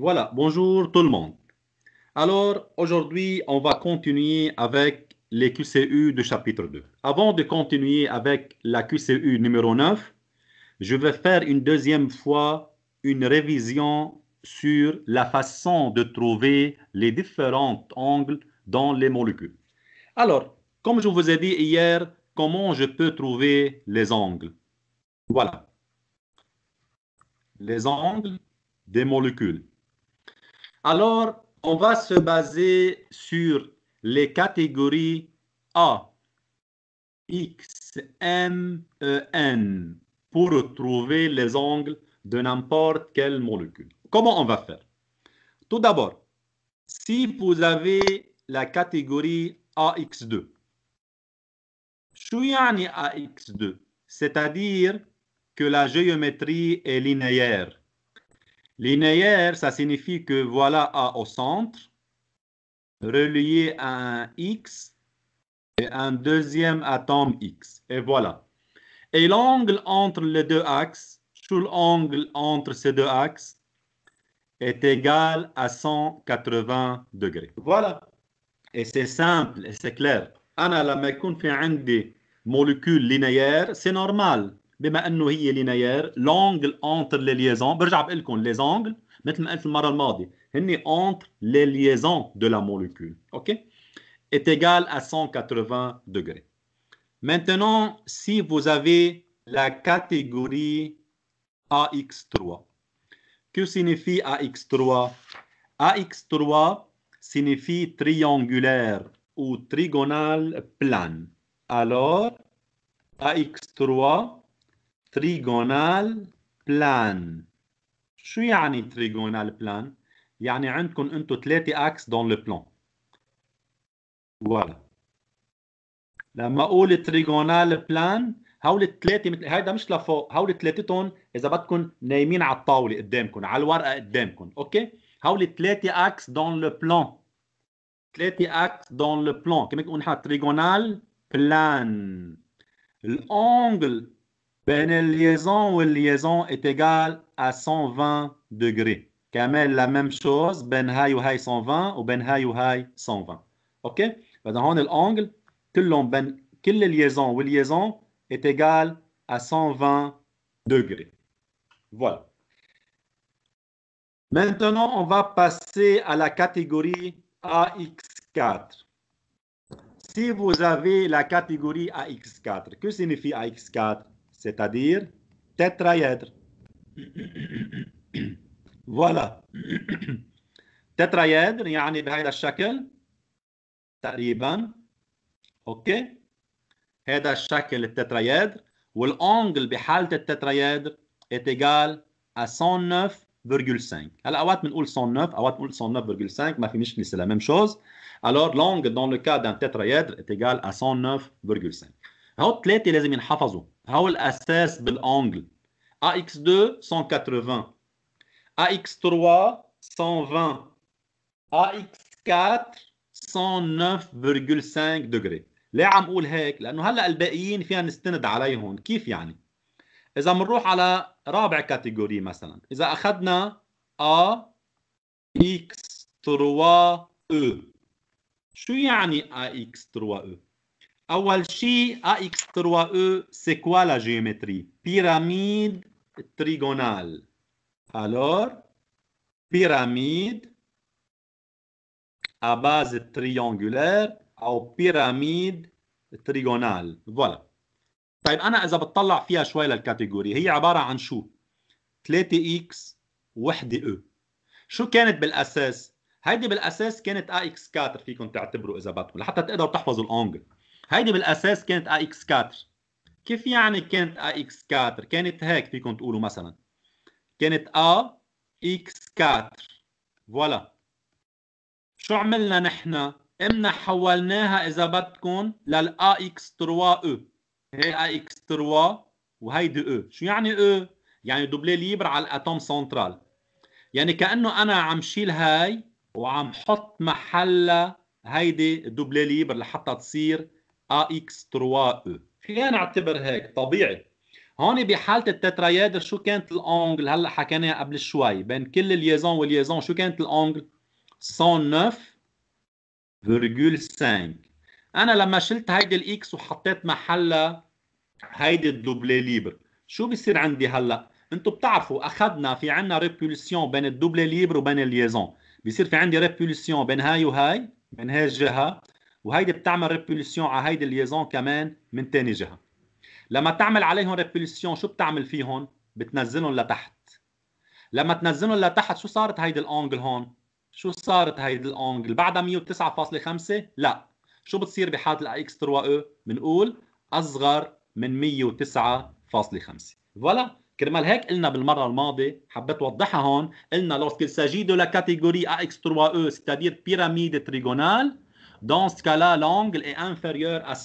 Voilà, bonjour tout le monde. Alors, aujourd'hui, on va continuer avec les QCU de chapitre 2. Avant de continuer avec la QCU numéro 9, je vais faire une deuxième fois une révision sur la façon de trouver les différents angles dans les molécules. Alors, comme je vous ai dit hier, comment je peux trouver les angles Voilà. Les angles des molécules. Alors, on va se baser sur les catégories A, X, M, E, N pour trouver les angles de n'importe quelle molécule. Comment on va faire Tout d'abord, si vous avez la catégorie AX2, AX2, c'est-à-dire que la géométrie est linéaire. Linéaire, ça signifie que voilà A au centre, relié à un X et un deuxième atome X. Et voilà. Et l'angle entre les deux axes, sous l'angle entre ces deux axes, est égal à 180 degrés. Voilà. Et c'est simple et c'est clair. la لما molécule un عندي molécules c'est بما انه هي liaisons لونجل l'angle entre les liaisons, بقول لكم les angles, مثل ما قلت المره الماضيه هن de est égal à 180 degrés. Maintenant, si vous avez la catégorie AX3, que signifie AX3 AX3 signifie triangulaire ou trigonal plane. Alors, AX3 تريجونال بلان شو يعني تريجونال بلان؟ يعني عندكم انتم ثلاثة اكس دون لو بلان فوالا لما اقول تريجونال بلان هول الثلاثة مثل هيدا مش لفوق هول ثلاثتهم إذا بدكم نايمين على الطاولة قدامكم على الورقة قدامكم أوكي هول ثلاثة أكس دون لو بلان ثلاثة أكس دون لو بلان كمان بنقول نحن تريجونال بلان الأونجل ou une ben, liaison est égal à 120 degrés. même la même chose high ou high 120 ou ou high 120. OK فاذا l'angle, Quelle liaison liaisons ou les liaisons est égal à 120 ben ben degrés. Voilà. Maintenant, on va passer à la catégorie AX4. Si vous avez la catégorie AX4, que signifie AX4 c'est-à-dire tétraèdre. voilà. tétraèdre, il y a un ébahé de chacun. Tariban. OK. Et à chaque le tétraèdre, et l'angle de halte tétraèdre est égal à 109,5. Alors, à Watt, 109, à Watt, 109,5, ma finition, c'est la même chose. Alors, l'angle dans le cas d'un tétraèdre est égal à 109,5. Alors, les télésimines, hafazou. هاو الاساس بالانجل AX2 180 AX3 120 AX4 109.5 دغري ليه عم اقول هيك لانه هلا الباقيين فينا نستند عليهم كيف يعني اذا بنروح على رابع كاتيجوري مثلا اذا اخذنا A X 3 E شو يعني A X 3 E اول شيء اكس 3 او سي كوا لا جيومتري بيراميد تريغونال الور بيراميد à base triangulaire او بيراميد تريغونال فوالا طيب انا اذا بتطلع فيها شوي للكاتيجوري هي عباره عن شو 3 اكس وحده او e. شو كانت بالاساس هيدي بالاساس كانت اكس 4 فيكم تعتبروا اذا بدكم لحتى تقدروا تحفظوا الانجل هيدي بالاساس كانت اي اكس 4 كيف يعني كانت اي اكس 4 كانت هيك فيكم تقولوا مثلا كانت ا اكس 4 فوالا شو عملنا نحن امنا حولناها اذا بدكم للA اكس 3 او هي اي اكس 3 وهيدي او e. شو يعني او e؟ يعني دوبلي ليبر على الاتوم سنترال يعني كانه انا عم شيل هاي وعم حط محلها هيدي دوبلي ليبر لحتى تصير AX 3E فينا نعتبر هيك طبيعي هون بحاله التترايادر شو كانت الانجل هلا حكيناها قبل شوي بين كل اليزون واليزون شو كانت الانجل 109.5 انا لما شلت هيدي الاكس وحطيت محلها هيدي الدوبلي ليبر شو بصير عندي هلا انتم بتعرفوا اخذنا في عندنا ريبولسيون بين الدوبلي ليبر وبين اليزون بصير في عندي ريبولسيون بين هاي وهاي بين هاي الجهه وهيدي بتعمل ريبوليسيون على هيدي الليزون كمان من ثاني جهه لما تعمل عليهم ريبوليسيون شو بتعمل فيهم بتنزلهم لتحت لما تنزلهم لتحت شو صارت هيدي الانجل هون شو صارت هيدي الانجل بعدها 109.5 لا شو بتصير بحاله الاكس 3 او بنقول اصغر من 109.5 فوالا كرمال هيك قلنا بالمره الماضيه حبيت اوضحها هون قلنا لوسكيل ساجي دو لا كاتيجوري اكس 3 او ستادير بيراميد تريغونال دونس كالا لونجل اي انفيريور ا 109.5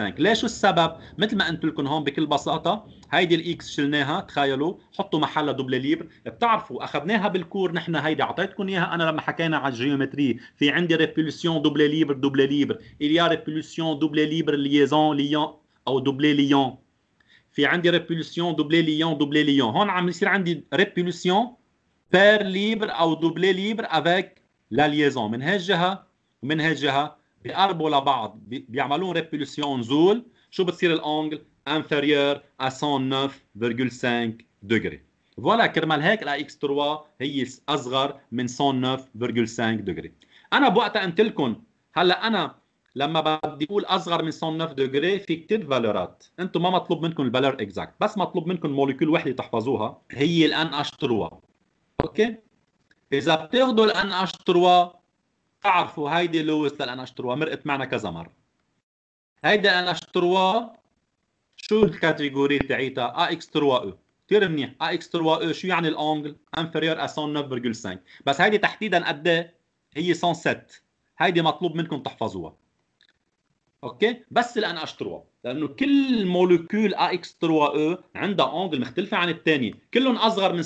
ليش السبب؟ مثل ما قلت لكم هون بكل بساطة هيدي الاكس شلناها تخيلوا حطوا محلها دوبل ليبر بتعرفوا اخذناها بالكور نحن هيدي اعطيتكم اياها انا لما حكينا على الجيومتري في عندي ريبولسيون دوبل ليبر دوبل ليبر إليا ريبولسيون دوبل ليبر ليزون ليون او دوبل ليون في عندي ريبولسيون دوبل ليون دوبل ليون هون عم يصير عندي ريبولسيون بير ليبر او دوبل ليبر افيك لا ليزون من هالجهه ومن هالجهه بيقربوا لبعض بيعملون ريبوليسيون نزول شو بتصير الانجل انفيريور 109,5 دغري فوالا كرمال هيك الاي اكس 3 هي اصغر من 109.5 دغري انا بوقتها قلت لكم هلا انا لما بدي اقول اصغر من 109 دغري في كثير فالورات انتم ما مطلوب منكم الفالور اكزاكت بس مطلوب منكم موليكول وحده تحفظوها هي الان اش 3 اوكي اذا بتاخذوا الان اش 3 تعرفوا هيدي لويس لأنا اشتروها مرقت معنا كذا مرة هيدي أنا اشتروها شو الكاتيجوري تاعيتها ا اكس 3 او كثير منيح ا اكس 3 او شو يعني الانجل انفيرير ا 109.5 بس هيدي تحديدا قد ايه هي 107 هيدي مطلوب منكم تحفظوها اوكي بس الان اش 3 لانه كل مولكيول ا اكس 3 او عندها اونجل مختلفه عن الثانيه كلهم اصغر من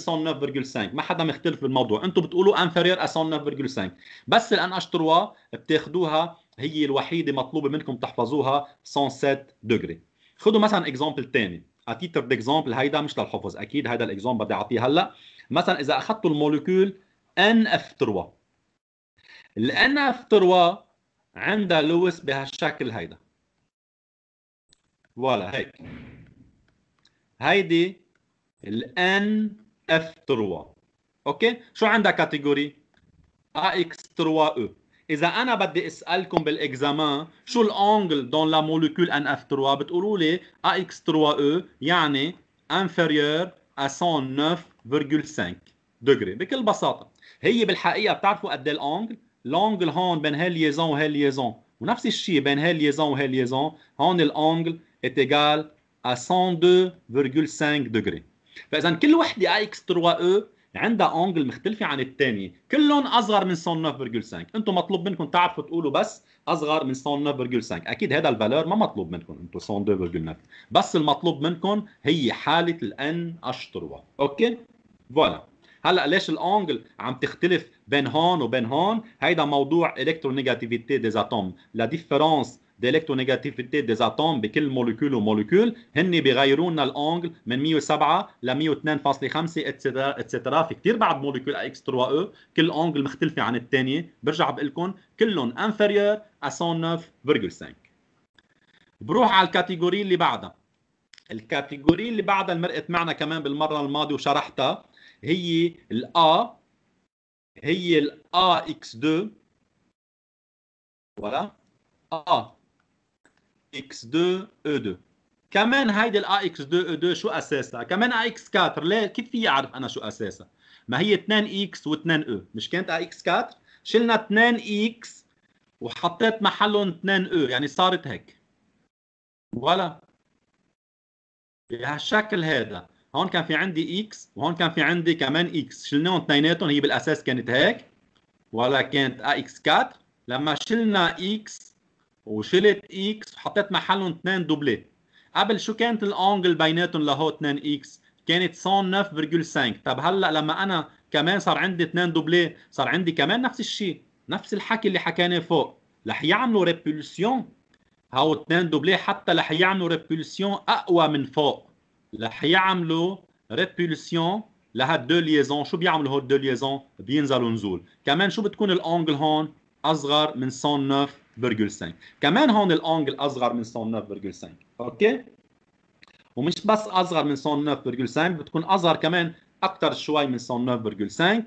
109.5 ما حدا مختلف بالموضوع انتم بتقولوا انفيرير ا 109.5 بس الان اش 3 بتاخذوها هي الوحيده مطلوبه منكم تحفظوها 107 دغري خذوا مثلا اكزامبل ثاني اتيتر ديكزامبل هيدا مش للحفظ اكيد هيدا الاكزامبل بدي اعطيه هلا مثلا اذا اخذتوا المولكيول ان اف 3 الان اف 3 عندها لويس بهالشكل هيدا فوالا هيك هيدي ال N F 3 اوكي شو عندها كاتيجوري AX 3 E اذا انا بدي اسالكم بالاكزامان شو الانجل دون لا موليكول ان اف 3 بتقولوا لي اكس 3 اي يعني انفيريور ا 109.5 دغري بكل بساطه هي بالحقيقه بتعرفوا قد ايه الانجل الانجل هون بين هالليزون وهالليزون ونفس الشيء بين هالليزون وهالليزون هون الانجل est égal à 102,5 دغري فاذا كل وحده اي اكس 3 او عندها انجل مختلفة عن الثانية، كلهم أصغر من 109.5، أنتم مطلوب منكم تعرفوا تقولوا بس أصغر من 109.5، أكيد هذا الفالور ما مطلوب منكم أنتم 102.9، بس المطلوب منكم هي حالة الـ nh 3 أوكي؟ فوالا. هلا ليش الانجل عم تختلف بين هون وبين هون هيدا موضوع الكترونيجاتيفيتي دي زاتوم لا ديفيرونس الكترونيجاتيفيتي دي زاتوم بكل موليكول وموليكول هن بيغيروا لنا الانجل من 107 ل 102.5 اتسترا اتسترا في كثير بعض موليكول اكس 3 او إيه. كل انجل مختلفه عن الثانيه برجع بقول لكم كلهم انفيريور 109.5 بروح على الكاتيجوري اللي بعدها الكاتيجوري اللي بعدها مرقت معنا كمان بالمره الماضيه وشرحتها هي الا هي الا اكس 2 ولا A X2 E2 كمان هيدي الا اكس 2 E2 شو اساسها؟ كمان اكس 4 ليه كيف فيي اعرف انا شو اساسها؟ ما هي 2 x و2 e مش كانت اكس 4 شلنا 2 x وحطيت محلهم 2 e يعني صارت هيك ولا بهالشكل هذا هون كان في عندي اكس وهون كان في عندي كمان اكس شلناهم اثنيناتهم هي بالاساس كانت هيك ولا كانت اكس 4 لما شلنا اكس وشلت اكس وحطيت محلهم اثنين دوبلي قبل شو كانت الانجل بيناتهم لهو 2 اكس كانت 109.5 طب هلا لما انا كمان صار عندي اثنين دوبلي صار عندي كمان نفس الشيء نفس الحكي اللي حكيناه فوق رح يعملوا ريبولسيون هاو اثنين دوبلي حتى رح يعملوا ريبولسيون اقوى من فوق La répulsion, la deuxième liaison, la liaison, liaison, la deuxième liaison, la liaison, la deuxième liaison, la deuxième liaison, la deuxième liaison, la 109,5.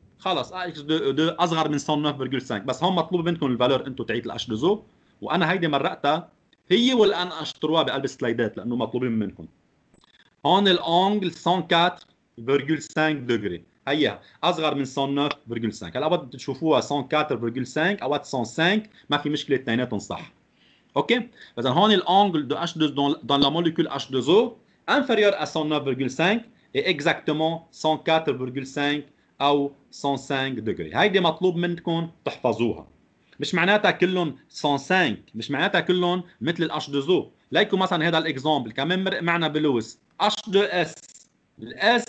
خلص آه، اكس 2 اصغر من 109.5 بس هون مطلوب منكم الفالور انتم تعيد دو وانا هيدي مرقتها هي والان اشتروها بقلب السلايدات لانه مطلوبين منكم هون الانجل 104.5 دغري هي اصغر من 109.5 هلا بدكم تشوفوها 104.5 او 105 ما في مشكله اثنيناتهم صح اوكي اذا هون الانجل دو اش دو دون لا موليكول اش دو زو انفيريور ا 109.5 اي اكزاكتومون 104.5 او 105 دغري هيدي مطلوب منكم تحفظوها مش معناتها كلهم 105 مش معناتها كلهم مثل الاش دو ليكو مثلا هذا الاكزامبل كمان مرق معنا بلويس اش دو اس الاس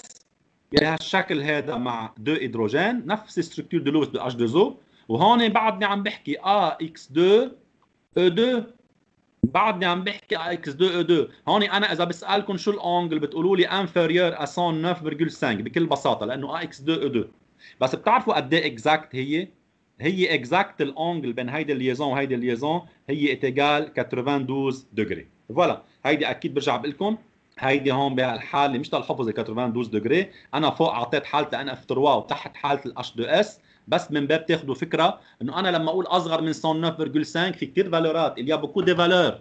بهالشكل هذا مع دو هيدروجين نفس ستركتور دو لويس بالاش دو زو وهون بعدني عم بحكي ا اكس 2 او 2 بعدني عم بحكي على اكس 2 او 2 e هون انا اذا بسالكم شو الانجل بتقولوا لي انفيريور اسون 9.5 بكل بساطه لانه اكس 2 او 2 بس بتعرفوا قد ايه اكزاكت هي هي اكزاكت الانجل بين هيدي الليزون وهيدي الليزون هي ايتيغال 92 دغري فوالا هيدي اكيد برجع بقول لكم هيدي هون بهالحاله مش للحفظ 92 دغري انا فوق اعطيت حالتي ان اف 3 وتحت حاله الاش 2 اس بس من باب تاخذوا فكره انه انا لما اقول اصغر من 109.5 في كثير فالورات اللي بوكو دي فالور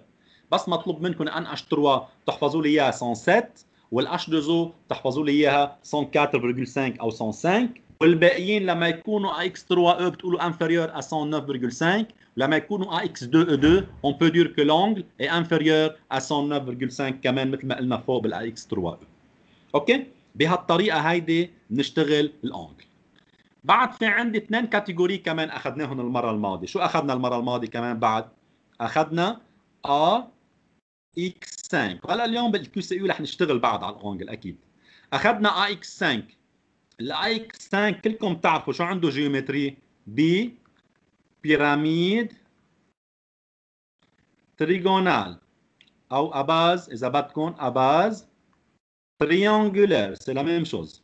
بس مطلوب منكم ان اش 3 تحفظوا لي اياها 107 والاش 2 تحفظوا لي اياها 104.5 او 105 والباقيين لما يكونوا اكس 3 او بتقولوا انفيريور ا 109.5 لما يكونوا اكس 2 او 2 on peut dire que l'angle est inférieur à 109.5 كمان مثل ما قلنا فوق بالاكس 3 او اوكي بهالطريقه هيدي بنشتغل الانجل بعد في عندي اثنين كاتيجوري كمان اخذناهم المره الماضيه شو اخذنا المره الماضيه كمان بعد اخذنا ا اكس 5 هلا اليوم بالكيو سي يو رح نشتغل بعد على الاونجل اكيد اخذنا ا اكس 5 الاي اكس 5 كلكم بتعرفوا شو عنده جيومتري بي بيراميد تريجونال او اباز اذا بدكم اباز تريانجولار سي لا ميم شوز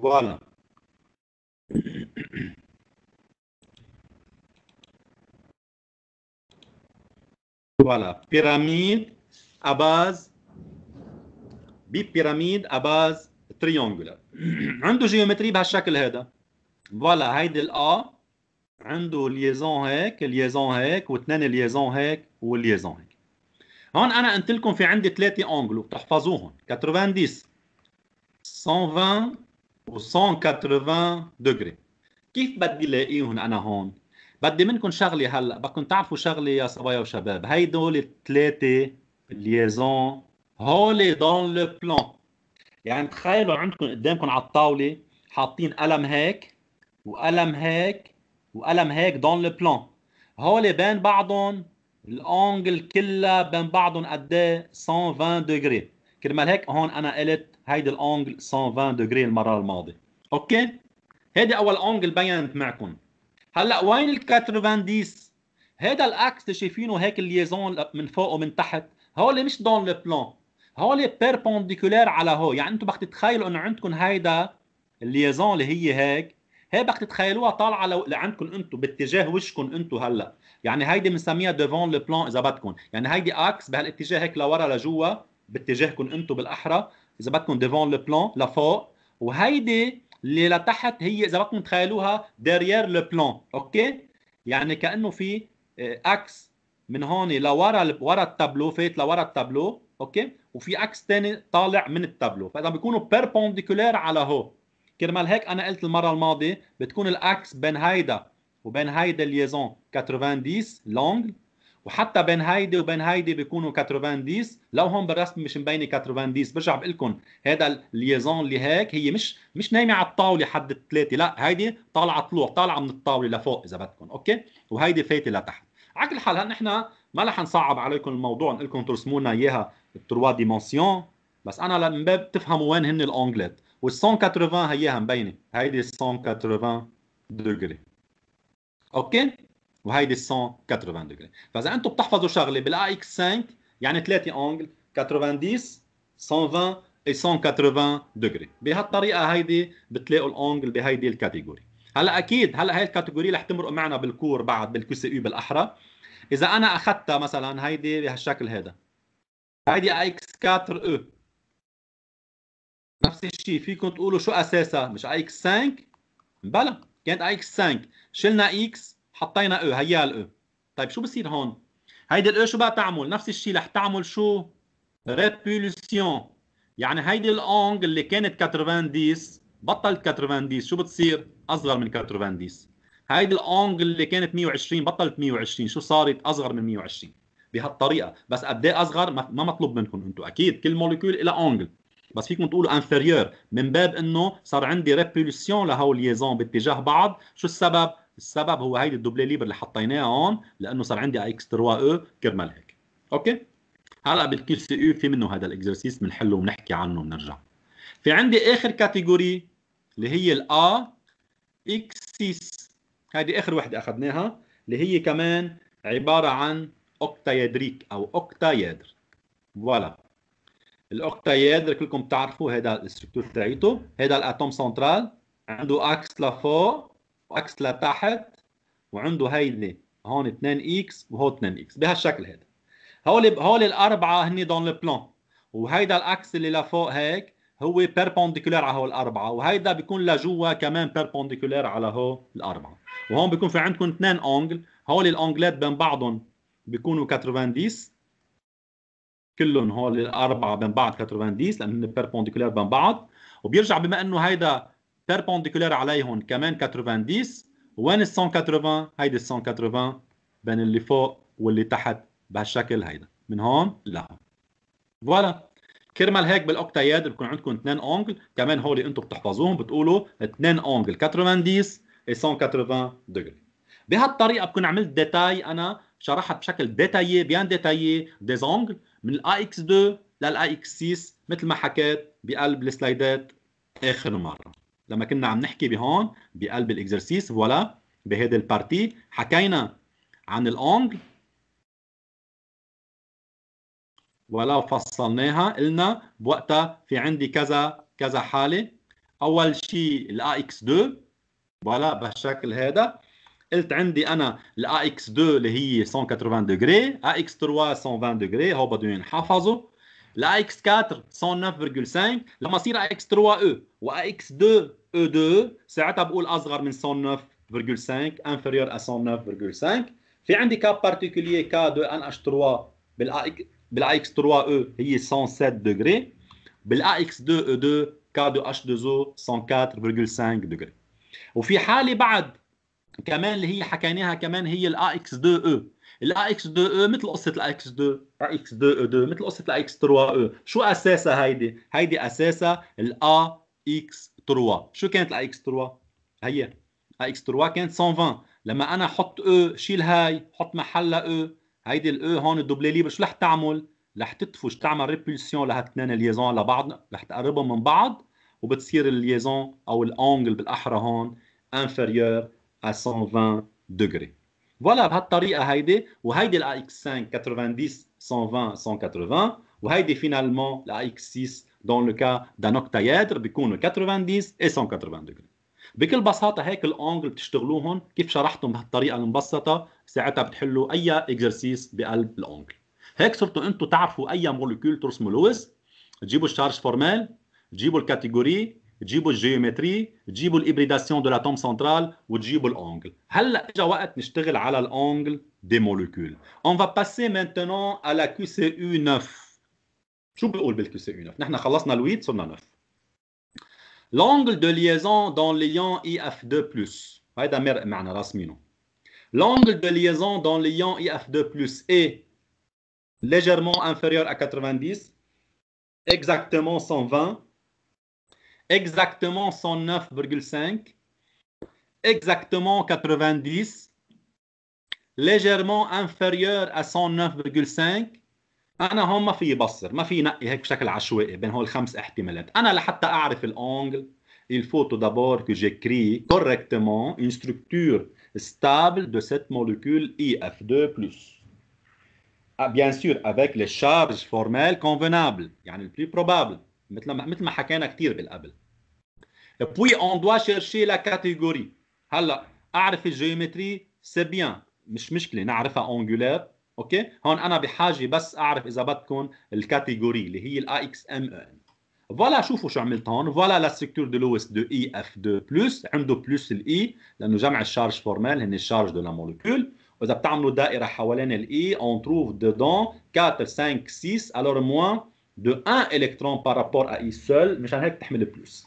فوالا voilà. Voilà, pyramide à base بيراميد أباز base triangular. عنده جيومتري بهالشكل هذا. فوالا هيدي الأ عنده ليزون هيك، ليزون هيك، واثنين ليزون هيك، والليزون هيك. هون أنا قلت لكم في عندي ثلاثة اونجلو بتحفظوهم 90 120 و 180 دغري. كيف بدي لاقيهم أنا هون؟ بدي منكم شغله هلا بدكم تعرفوا شغله يا صبايا وشباب هيدول الثلاثه ليزون هول دون لو بلان يعني تخيلوا عندكم قدامكم على الطاوله حاطين قلم هيك وقلم هيك وقلم هيك دون لو بلان هول بين بعضهم الانجل كلها بين بعضهم قد ايه 120 دغري كرمال هيك هون انا قلت هيدي الانجل 120 دغري المره الماضيه اوكي هيدي اول انجل بينت معكم هلا وين الكاتروفانديس هذا الاكس اللي شايفينه هيك الليزون من فوق ومن تحت هول مش دون لو بلان هول بيربونديكولير على هو يعني انتم بدك تتخيلوا انه عندكم هيدا الليزون اللي هي هيك هي بدك تتخيلوها طالعه لو لعندكم انتم باتجاه وشكم انتم هلا يعني هيدي بنسميها ديفون لو بلان اذا بدكم يعني هيدي اكس بهالاتجاه هيك لورا لجوا باتجاهكم انتم بالاحرى اذا بدكم ديفون لو بلان لفوق وهيدي اللي لتحت هي اذا بدكم تخيلوها ديريير لو بلون اوكي يعني كانه في اكس آه، من هون لورا ورا التابلو فات لورا التابلو اوكي وفي اكس ثاني طالع من التابلو فاذا بيكونوا بيربونديكولير على هو كرمال هيك انا قلت المره الماضيه بتكون الاكس بين هيدا وبين هيدا الليزون 90 لونج وحتى بين هيدي وبين هيدي بيكونوا 90 لو هون بالرسم مش مبينه 90 برجع بقول لكم هذا الليزون اللي هيك هي مش مش نايمه على الطاوله حد الثلاثه لا هيدي طالعه طلوع طالعه من الطاوله لفوق اذا بدكم اوكي وهيدي فايته لتحت على كل حال هلا نحن ما رح نصعب عليكم الموضوع نقول لكم ترسموا لنا اياها بتروا ديمونسيون بس انا من باب تفهموا وين هن الاونجليت وال 180 هيها مبينه هيدي 180 دغري اوكي وهيدي 180 دغري فاذا انتم بتحفظوا شغله بالاي اكس 5 يعني ثلاثه انجل 90 120 اي 180 دغري بهالطريقه هيدي بتلاقوا الانجل بهيدي الكاتيجوري هلا اكيد هلا هي الكاتيجوري رح تمرق معنا بالكور بعد بالكيو سي بالاحرى اذا انا اخذتها مثلا هيدي بهالشكل هذا هيدي اي اكس 4 او نفس الشيء فيكم تقولوا شو اساسها مش اي اكس 5 بلا كانت اي اكس 5 شلنا اكس حطينا او هيا الاو طيب شو بصير هون هيدي الاو شو بقى تعمل نفس الشيء رح تعمل شو ريبولسيون يعني هيدي الانج اللي كانت 90 بطلت 90 شو بتصير اصغر من 90 هيدي الانج اللي كانت 120 بطلت 120 شو صارت اصغر من 120 بهالطريقه بس قد ايه اصغر ما مطلوب منكم انتم اكيد كل موليكيول الى اونجل بس فيكم تقولوا انفيريور من باب انه صار عندي ريبولسيون لهول ليزون باتجاه بعض شو السبب السبب هو هيدي الدوبلي ليبر اللي حطيناها هون لانه صار عندي اكس 3 او إيه كرمال هيك اوكي هلا بالكيو سي او إيه في منه هذا الاكزرسيس بنحله وبنحكي عنه وبنرجع في عندي اخر كاتيجوري اللي هي الا اكس 6 هذه اخر وحده اخذناها اللي هي كمان عباره عن اوكتايدريك او اوكتايدر فوالا الاوكتايدر كلكم بتعرفوا هذا الاستركتور تاعيته هذا الاتوم سنترال عنده اكس لفوق اكس لتحت وعنده هيدي هون 2 اكس وهو 2 اكس بهالشكل هذا هول هول الاربعه هن دون البلان وهيدا الاكس اللي لفوق هيك هو بيربونديكولار على هول الاربعه وهيدا بيكون لجوا كمان بيربونديكولار على هول الاربعه وهون بيكون في عندكم اثنين اونجل هول الانجلات بين بعضهم بيكونوا 90 كلهم هول الاربعه بين بعض 90 لانه بيربونديكولار بين بعض وبيرجع بما انه هيدا بيربونديكولار عليهم كمان 90 وين ال 180 هيدي ال 180 بين اللي فوق واللي تحت بهالشكل هيدا من هون لا فوالا كرمال هيك بالاوكتايد بكون عندكم اثنين اونجل كمان هول انتم بتحفظوهم بتقولوا اثنين اونجل 90 180 دغري بهالطريقه بكون عملت ديتاي انا شرحت بشكل ديتايي بيان ديتايي دي زونجل من الاي اكس 2 للاي اكس 6 مثل ما حكيت بقلب السلايدات اخر مره لما كنا عم نحكي بهون بقلب الاكزرسيس فوالا بهيدي البارتي حكينا عن الانجل ولو فصلناها قلنا بوقتها في عندي كذا كذا حاله اول شيء الا اكس 2 فوالا بهالشكل هذا قلت عندي انا الا اكس 2 اللي هي 180 دغري اكس 3 120 دغري هو بده ينحفظوا La X4, 109,5. La Masira X3, E. Ou X2, E2. C'est à la 109,5. Inférieur à 109,5. Fait un handicap particulier, K2, NH3, la X3, E, est 107 degrés. lax 2 e E2, K2, H2O, 104,5 degrés. Ou un 2 2 E, الاكس 2 او مثل قصه الاكس 2 اكس 2 او 2 مثل قصه الاكس 3 او شو اساسها هيدي هيدي اساسها الا اكس 3 شو كانت الاكس 3 هي اكس 3 كانت 120 لما انا احط او شيل هاي حط محلها او هيدي الاو هون دوبلي ليبر شو رح تعمل رح تدفش تعمل ريبولسيون لهالتنين ليزون لبعض رح تقربهم من بعض وبتصير الليزون او الانجل بالاحرى هون انفيريور ا 120 دغري فوالا بهالطريقه هيدي وهيدي الاي اكس 5 90 120 180 وهيدي فينالمون الاي اكس 6 دون لو كا دان اوكتايدر بيكونوا 90 و 180 دغري بكل بساطه هيك الانجل بتشتغلوهم كيف شرحتهم بهالطريقه المبسطه ساعتها بتحلوا اي اكزرسيس بقلب الانجل هيك صرتوا أنتوا تعرفوا اي مولكيول ترسموا لويس تجيبوا الشارج فورمال تجيبوا الكاتيجوري géométrie, تجيبوا الجيومتري l'atome الابريداسيون دو لاتوم سنترال وتجيبوا الانجل هلا اجى وقت نشتغل على l'angle des molécules. On va passer maintenant à la QCU 9 شو بقول بالكيو سي يو 9 نحن خلصنا ال8 صرنا 9 l'angle de liaison dans l'ion IF2+, هيدا مرق معنا L'angle de liaison dans l'ion IF2+, est légèrement inférieur à 90, exactement 120, exactement 109,5, exactement 90, légèrement inférieur à 109,5 أنا هون في بصر ما في نقي هيك بشكل عشوائي بين هول خمس احتمالات أنا لحتى أعرف il faut tout d'abord que j'écris correctement une structure stable de cette molécule IF2+. Ah, bien sûr, avec les charges formelles convenables, يعني le plus probable, مثل ما, مثل ما حكينا كثير بالقبل. Et Puis on doit chercher la catégorie. Hala, la géométrie, c'est bien. Je ne comprends pas. On apprend à anguler, OK On a besoin de savoir si vous avez la catégorie qui est l'AXMn. E voilà, voyez ce que je fais. Voilà, la structure de l'OS de if 2 On a le plus de I. Nous allons regrouper charge charges formelles et les de la molécule. Si nous faisons une boucle autour de l'I, on trouve dedans 4, 5, 6, alors moins de un électron par rapport à I seul, mais j'ajoute un peu de plus.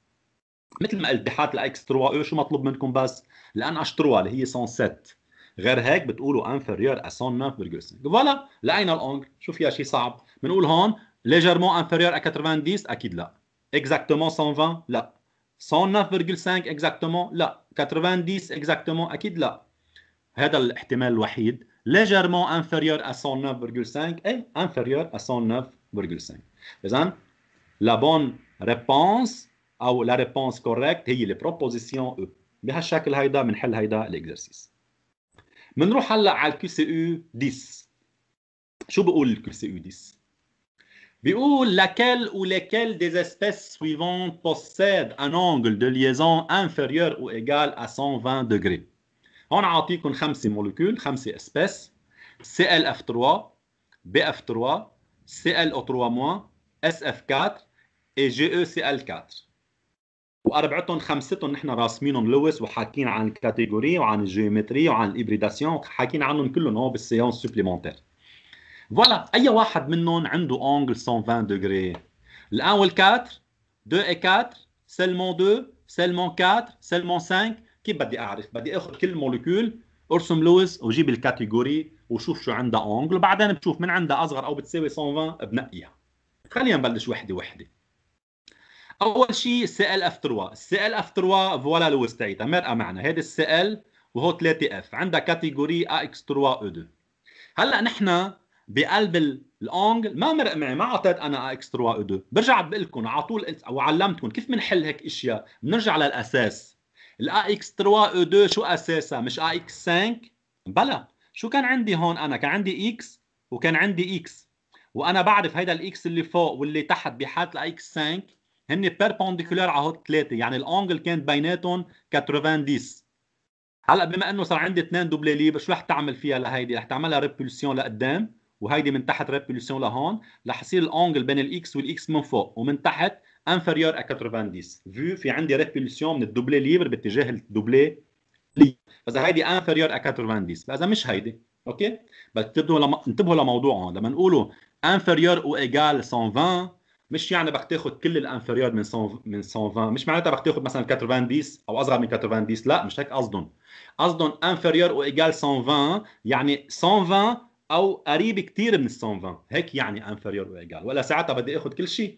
مثل ما قلت بحالة 3 إيه شو مطلوب منكم بس لان 3 اللي هي 107 غير هيك بتقولوا انفيريور ا سون فوالا لقينا الاونغ شو فيها شيء صعب بنقول هون ليجيرمون انفيريور ا 90 اكيد لا اكزاكتومون 120 لا 109.5 اكزاكتومون لا 90 اكزاكتومون اكيد لا هذا الاحتمال الوحيد ليجيرمون انفيريور ا 109.5 اي انفيريور ا 109.5 اذا لا بون ريبونس La réponse correcte et les propositions. Mais à chaque haïda, l'exercice. Je vais vous dire que QCU 10 laquelle ou lesquelles des espèces suivantes possèdent un angle de liaison inférieur ou égal à 120 degrés. On a dit qu'on a 5 molécules, 5 espèces ClF3, BF3, ClO3-, SF4 et GECL4. واربعتهم خمستهم نحن راسمينهم لويس وحاكين عن الكاتيجوري وعن الجيومتري وعن الابريداسيون حاكين عنهم كلهم هون بالسيونس سوبليمونتير فوالا اي واحد منهم عنده اونجل 120 دغري الان وال4 2 اي 4 سيلمون 2 سيلمون 4 سيلمون 5 كيف بدي اعرف بدي اخذ كل موليكول ارسم لويس وجيب الكاتيجوري وشوف شو عندها اونجل وبعدين بشوف من عندها اصغر او بتساوي 120 بنقيها خلينا نبلش وحده وحده اول شيء سي ال اف 3 السي ال اف 3 فوالا لو تاعتها مرقه معنا هيدي السي ال وهو 3 اف عندها كاتيجوري اكس 3 او 2 هلا نحن بقلب الانجل ما مرق معي ما اعطيت انا اكس 3 او 2 برجع بقول لكم على طول او علمتكم كيف بنحل هيك اشياء بنرجع للاساس ال اكس 3 او 2 شو اساسها مش ا اكس 5 بلا شو كان عندي هون انا كان عندي اكس وكان عندي اكس وانا بعرف هيدا الاكس اللي فوق واللي تحت بحاله اكس 5 هن بيربونديكولار على هول ثلاثه يعني الانجل كانت بيناتهم 90 هلا بما انه صار عندي اثنين دوبلي ليب شو رح تعمل فيها لهيدي؟ رح تعملها ريبولسيون لقدام وهيدي من تحت ريبولسيون لهون رح يصير الانجل بين الاكس والاكس من فوق ومن تحت انفيريور ا 90 فيو في عندي ريبولسيون من الدوبلي ليبر باتجاه الدوبلي ليبر فاذا هيدي انفيريور ا 90 فاذا مش هيدي اوكي بس انتبهوا لما انتبهوا لموضوع هون لما نقولوا انفيريور او ايجال 120 مش يعني بدك تاخذ كل الانفيريور من 100 من 120 مش معناتها بدك تاخذ مثلا 80 او اصغر من 80 لا مش هيك قصدهم قصدهم انفيريور وايجال 120 يعني 120 او قريب كثير من 120 هيك يعني انفيريور وايجال ولا ساعتها بدي اخذ كل شيء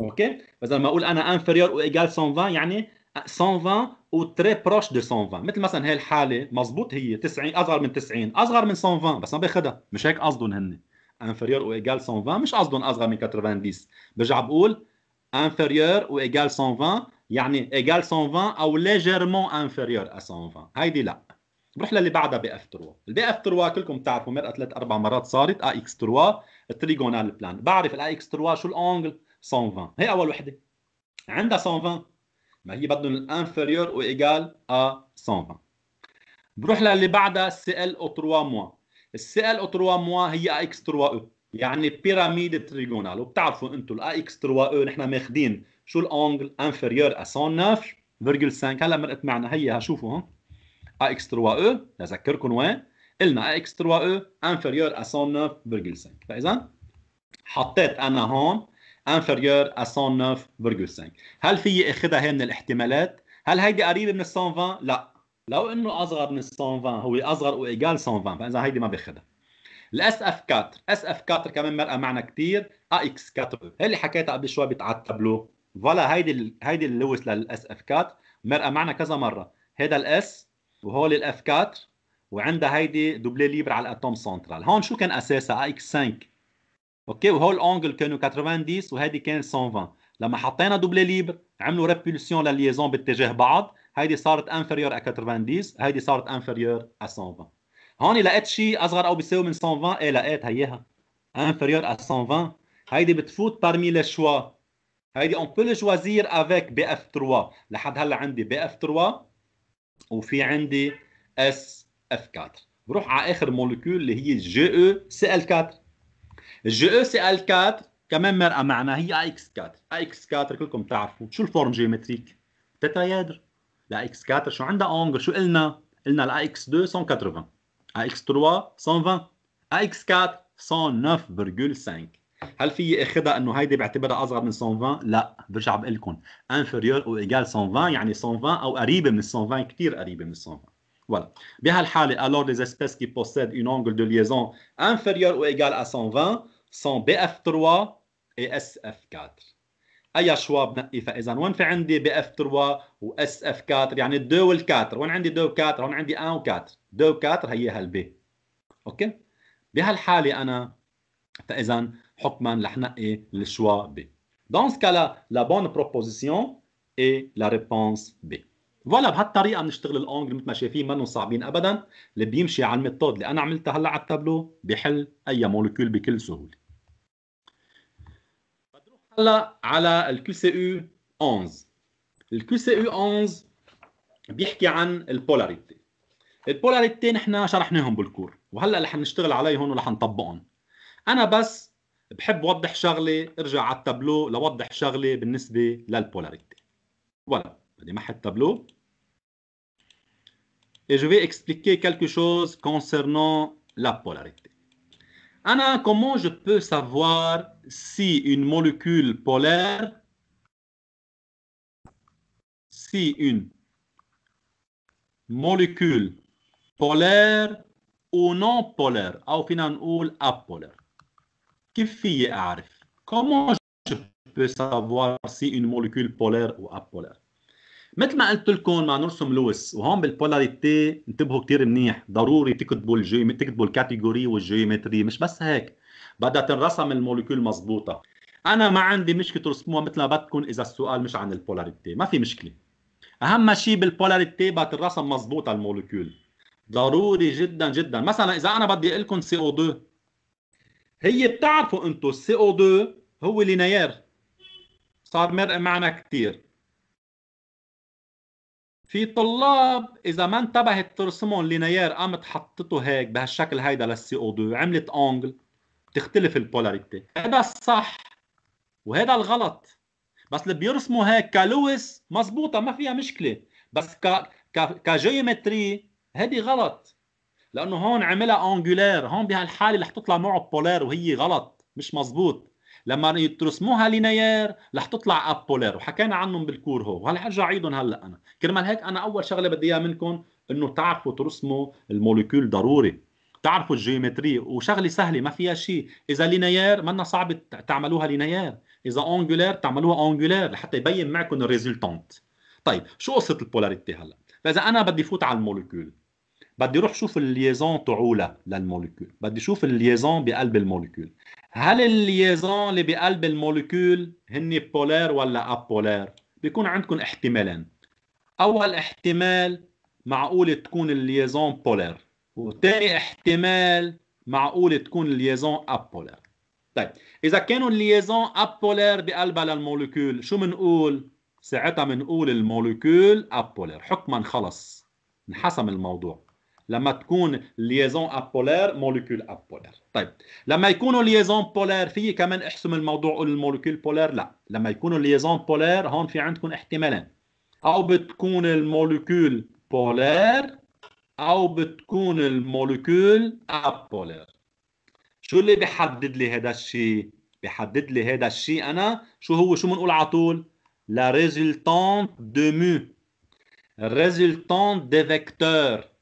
اوكي بس لما اقول انا انفيريور وايجال 120 يعني 120 وتري بروش دو 120 مثل مثلا هي الحاله مزبوط هي 90 اصغر من 90 اصغر من 120 بس ما باخذها مش هيك قصدهم هن انفيريور او ايجال 120 مش قصدهم اصغر من 90 برجع بقول انفيريور يعني او ايجال 120 يعني ايجال 120 او ليجيرمون انفيريور ا 120 هيدي لا بروح للي بعدها ب اف 3 البي اف 3 كلكم بتعرفوا مرقه ثلاث اربع مرات صارت ا اكس 3 تريجونال بلان بعرف الا اكس 3 شو الانجل 120 هي اول وحده عندها 120 ما هي بدهم الانفيريور او ايجال ا 120 بروح للي بعدها سي ال او 3 موان او 3 موا هي اي اكس 3 او يعني بيراميد تريجونال وبتعرفوا انتم الاي اكس 3 او نحن ماخذين شو الانجل انفيريور ا 109.5 هلا مرقت معنا هي شوفوا هون اي اكس 3 او لاذكركم وين قلنا اي اكس 3 او انفيريور ا 109.5 فاذا حطيت انا هون انفيريور ا 109.5 هل في اخذها هي من الاحتمالات هل هيدي قريبه من ال 120 لا لو انه اصغر من 120 هو اصغر وايجال 120 فاذا هيدي ما باخذها الاس اف 4 اس اف 4 كمان مرقه معنا كثير اكس 4 اللي حكيتها قبل شوي على له فوالا هيدي هيدي اللوس للاس اف 4 مرقه معنا كذا مره هيدا الاس وهول الاف 4 وعندها هيدي دوبلي ليبر على الاتوم سنترال هون شو كان اساسها اكس 5 اوكي وهول اونجل كانوا 90 وهيدي كان 120 لما حطينا دوبلي ليبر عملوا ريبولسيون للليزون باتجاه بعض هيدي صارت انفيريور ا 90 هيدي صارت انفيريور ا 120 هون لقيت شيء اصغر او بيساوي من 120 ايه لقيت هيها انفيريور ا 120 هيدي بتفوت بارمي لي شوا هيدي اون بول جوازير افيك بي اف 3 لحد هلا عندي بي اف 3 وفي عندي اس اف 4 بروح على اخر مولكيول اللي هي جي او سي ال 4 الجي او سي ال 4 كمان مرقه معنا هي اكس 4 اكس 4 كلكم بتعرفوا شو الفورم جيومتريك تترايدر لا اكس 4 شو عندها اونغ شو قلنا؟ قلنا لا اكس 2 180 اكس 3 120 اكس 4 109.5 هل في اخذها انه هيدي بعتبرها اصغر من 120 لا برجع بقول لكم انفيريور او ايجال 120 يعني 120 او قريبه من 120 كثير قريبه من 120 Voilà. بهالحاله alors les espèces qui possèdent une angle de liaison inférieur ou égal à 120 sont BF3 et SF4. اي شوا بنقي فاذا وين في عندي بي اف 3 واس اف 4 يعني 2 وال 4 وين عندي 2 و4 هون عندي 1 و4 2 و4 هي هالبي اوكي بهالحاله انا فاذا حكما رح نقي الشوا بي دون سكالا لا بون بروبوزيسيون اي لا ريبونس بي فوالا بهالطريقه بنشتغل الاونجل مثل ما شايفين منهم صعبين ابدا اللي بيمشي على الميثود اللي انا عملتها هلا على التابلو بحل اي مولكيول بكل سهوله هلا على الكيو سي او 11 الكيو سي او 11 بيحكي عن البولاريتي البولاريتي نحن شرحناهم بالكور وهلا رح نشتغل عليهم ورح نطبقهم انا بس بحب وضح شغله ارجع على التابلو لوضح شغله بالنسبه للبولاريتي ولا بدي محي التابلو et je vais expliquer quelque chose concernant la polarité Anna, comment je peux savoir si une molécule polaire, si une molécule polaire ou non polaire, ou final, ou apolaire. qui Comment je peux savoir si une molécule polaire ou apolaire? مثل ما قلت لكم مع نرسم لويس وهون بالبولاريتي انتبهوا كثير منيح ضروري تكتبوا الجي... تكتبوا الكاتيجوري والجيومتري مش بس هيك بدها تنرسم الموليكول مضبوطه انا ما عندي مشكله ترسموها مثل ما بدكم اذا السؤال مش عن البولاريتي ما في مشكله اهم شيء بالبولاريتي بدها تنرسم مضبوطه الموليكول ضروري جدا جدا مثلا اذا انا بدي اقول لكم سي او 2 هي بتعرفوا انتم السي او 2 هو لينيير صار مرق معنا كثير في طلاب اذا ما انتبهت ترسمهم لينير قامت حطته هيك بهالشكل هيدا للسي او 2 عملت انجل تختلف البولاريتي هذا الصح وهذا الغلط بس اللي بيرسموا هيك كلويس مزبوطه ما فيها مشكله بس ك ك كجيومتري هذه غلط لانه هون عملها انجولير هون بهالحاله رح تطلع معه بولار وهي غلط مش مزبوط لما يترسموها لينير رح تطلع ابولير وحكينا عنهم بالكور هو وهلا ارجع عيدهم هلا انا كرمال هيك انا اول شغله بدي اياها منكم انه تعرفوا ترسموا الموليكيول ضروري تعرفوا الجيومتري وشغله سهله ما فيها شيء اذا لينير منا صعب تعملوها لينير اذا اونجولار تعملوها اونجولار لحتى يبين معكم الريزلتانت طيب شو قصه البولاريتي هلا فاذا انا بدي فوت على الموليكيول بدي روح شوف الليزون تعولة للموليكيول بدي شوف الليزون بقلب الموليكيول هل الليزون اللي بقلب الموليكيول هن بولار ولا ابولار بيكون عندكم احتمالين اول احتمال معقول تكون الليزون بولار وثاني احتمال معقول تكون الليزون ابولار طيب اذا كانوا الليزون ابولار بقلبها للموليكيول شو بنقول ساعتها بنقول الموليكيول ابولار حكما خلص انحسم الموضوع لما تكون ليزون ابولير موليكول ابولير طيب لما يكونوا ليزون بولار في كمان احسم الموضوع قول الموليكول بولار لا لما يكونوا ليزون بولار هون في عندكم احتمالين او بتكون الموليكول بولار او بتكون الموليكول ابولار شو اللي بيحدد لي هذا الشيء بيحدد لي هذا الشيء انا شو هو شو بنقول على طول لا ريزلتانت دو مو ريزلتانت دي فيكتور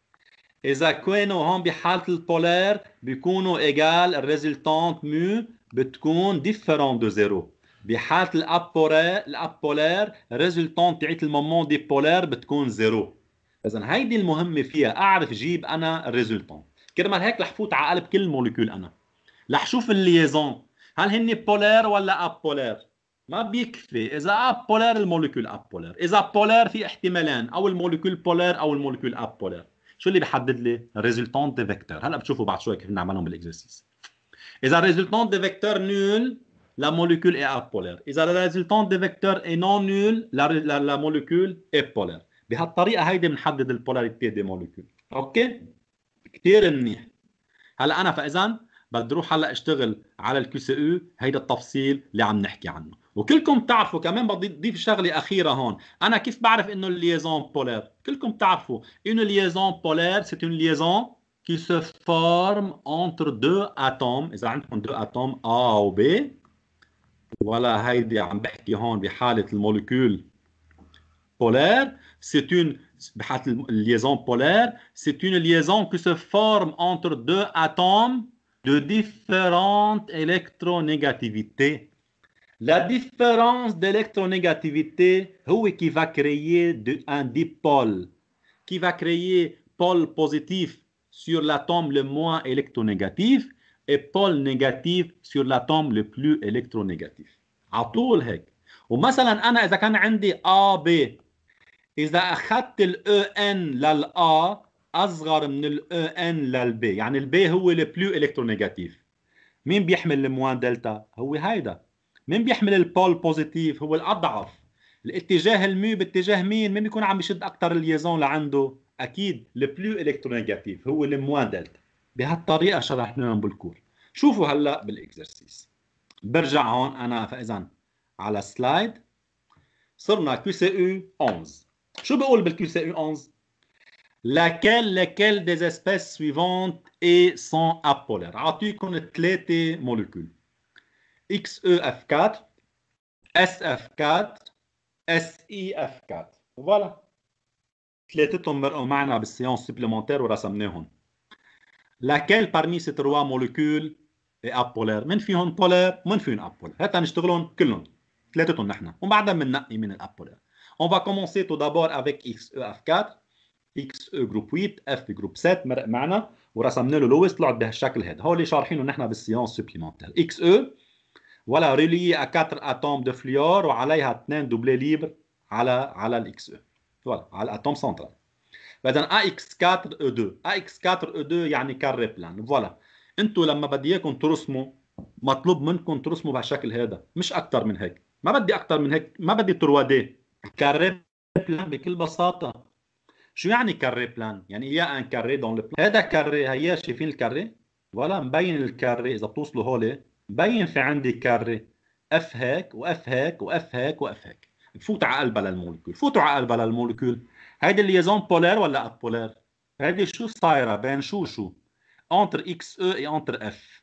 إذا كانوا هون بحالة البولار بيكونوا إيجال الريزلتانت مو بتكون ديفيرون دو زيرو بحالة الأبولار الأبولار الريزلتانت تاعت المومون دي بولار بتكون زيرو إذا هيدي المهمة فيها أعرف جيب أنا الريزلتانت كرمال هيك رح فوت على قلب كل موليكول أنا رح شوف الليزون هل هن بولار ولا أبولار ما بيكفي اذا اب بولار الموليكول اب اذا بولار في احتمالين او الموليكول بولار او الموليكول اب شو اللي بيحدد لي الريزلتون دي فيكتور هلا بتشوفوا بعد شوي كيف بنعملهم بالاكزرسيس اذا الريزلتون دي فيكتور نول لا موليكول اي ابولير إذا la دي فيكتور اي نون نول لا لا la, la molécule بهالطريقة هيدي بنحدد البولاريتي دي موليكول. أوكي؟ كثير منيح. هلا أنا فإذا بدي أروح هلا أشتغل على الكيو سي e، هيدا التفصيل اللي عم نحكي عنه. Et quel est le temps pour dire ce qui est de l'autre Quelle est le temps pour dire une liaison polaire Une liaison polaire, c'est une liaison qui se forme entre deux atomes. Il y a deux atomes A et B. Voilà, il y a un peu de de la molécule polaire. C'est une liaison polaire. C'est une liaison qui se forme entre deux atomes de différentes électronégativités. La différence d'électronégativité, oui, qui va créer un dipôle, qui va créer pôle positif sur l'atome le moins électronégatif et pôle négatif sur l'atome le plus électronégatif. على طول هيك ومثلا انا اذا كان عندي plus petit اذا اخذت الاو B. للA اصغر من الاو B est يعني plus هو البلو الكترونيجاتيف مين بيحمل الموان دلتا هو هيدا مين بيحمل البول بوزيتيف هو الاضعف الاتجاه المي باتجاه مين مين بيكون عم يشد اكثر الليزون لعنده اكيد البلو الكترونيجاتيف هو الموان دلتا بهالطريقه شرحناهم بالكور شوفوا هلا بالاكزرسيس برجع هون انا فاذا على سلايد صرنا كيو سي او 11 شو بقول بالكيو سي او 11 لاكيل لاكيل des اسبيس سويفونت اي سون apolaire? as ثلاثه مولكول XEF4, SF4, SEF4 فوالا ثلاثتهم مرقوا معنا بالسيونس سبليمونتير ورسمناهم لاكيل بارمي سي تروا اي ابولير من فيهم بولير من فيهم ابولير هات نشتغلهم كلهم ثلاثتهم نحن ومن بعدها بننقي من الابولير On va commencer tout d'abord avec XEF4 XE جروب 8 F جروب 7 مرق معنا ورسمنا له لويس طلعت بهالشكل هذا هو اللي شارحينه نحن بالسيونس سبليمونتير XE ولا ريلي 4 اتوم دو فليور وعليها اثنين دوبلي ليبر على على الاكس او فوالا على الاتوم سنترال ا اكس 4 او 2 اكس 4 او 2 يعني كاري بلان فوالا انتم لما بدي اياكم ترسموا مطلوب منكم ترسموا بهالشكل هذا مش اكثر من هيك ما بدي اكثر من هيك ما بدي 3 دي كاري بلان بكل بساطه شو يعني كاري بلان يعني يا ان كاري دون البلان هذا كاري هيا شايفين الكاري ولا مبين الكاري اذا بتوصلوا هولي بين في عندي كاري اف هيك واف هيك واف هيك واف هيك بفوت على قلبها للمولكيول فوتوا على قلبها للمولكيول هيدي الليزون بولير ولا ابولير هيدي شو صايره بين شو شو انتر اكس او اي انتر اف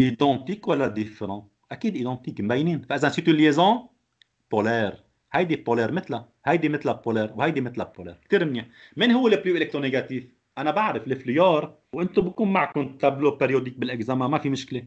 ايدونتيك ولا ديفرون اكيد ايدونتيك مبينين فاذا سيتو ليزون بولير هيدي بولير مثلها هيدي مثلها بولير وهيدي مثلها بولير كثير منيح من هو البلو الكترونيجاتيف انا بعرف الفليور وانتم بكون معكم تابلو بيريوديك بالاكزاما ما في مشكله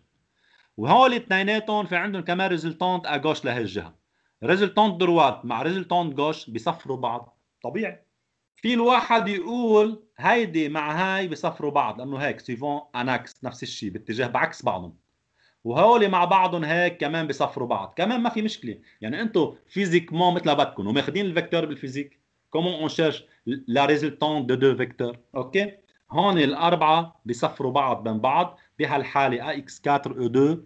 وهول اثنيناتهم في عندهم كمان ريزلتونت اغوش آه لهالجهه ريزلتونت دروات مع ريزلتونت جوش بيصفروا بعض طبيعي في الواحد يقول هيدي مع هاي بيصفروا بعض لانه هيك سيفون اناكس آه نفس الشيء باتجاه بعكس بعضهم وهول مع بعضهم هيك كمان بيصفروا بعض كمان ما في مشكله يعني انتم فيزيكمون مثل ما بدكم وماخذين الفيكتور بالفيزيك كومون اون شيرش لا ريزلتون دو دو فيكتور اوكي هون الاربعه بيصفروا بعض بين بعض بهالحاله اكس 4 او 2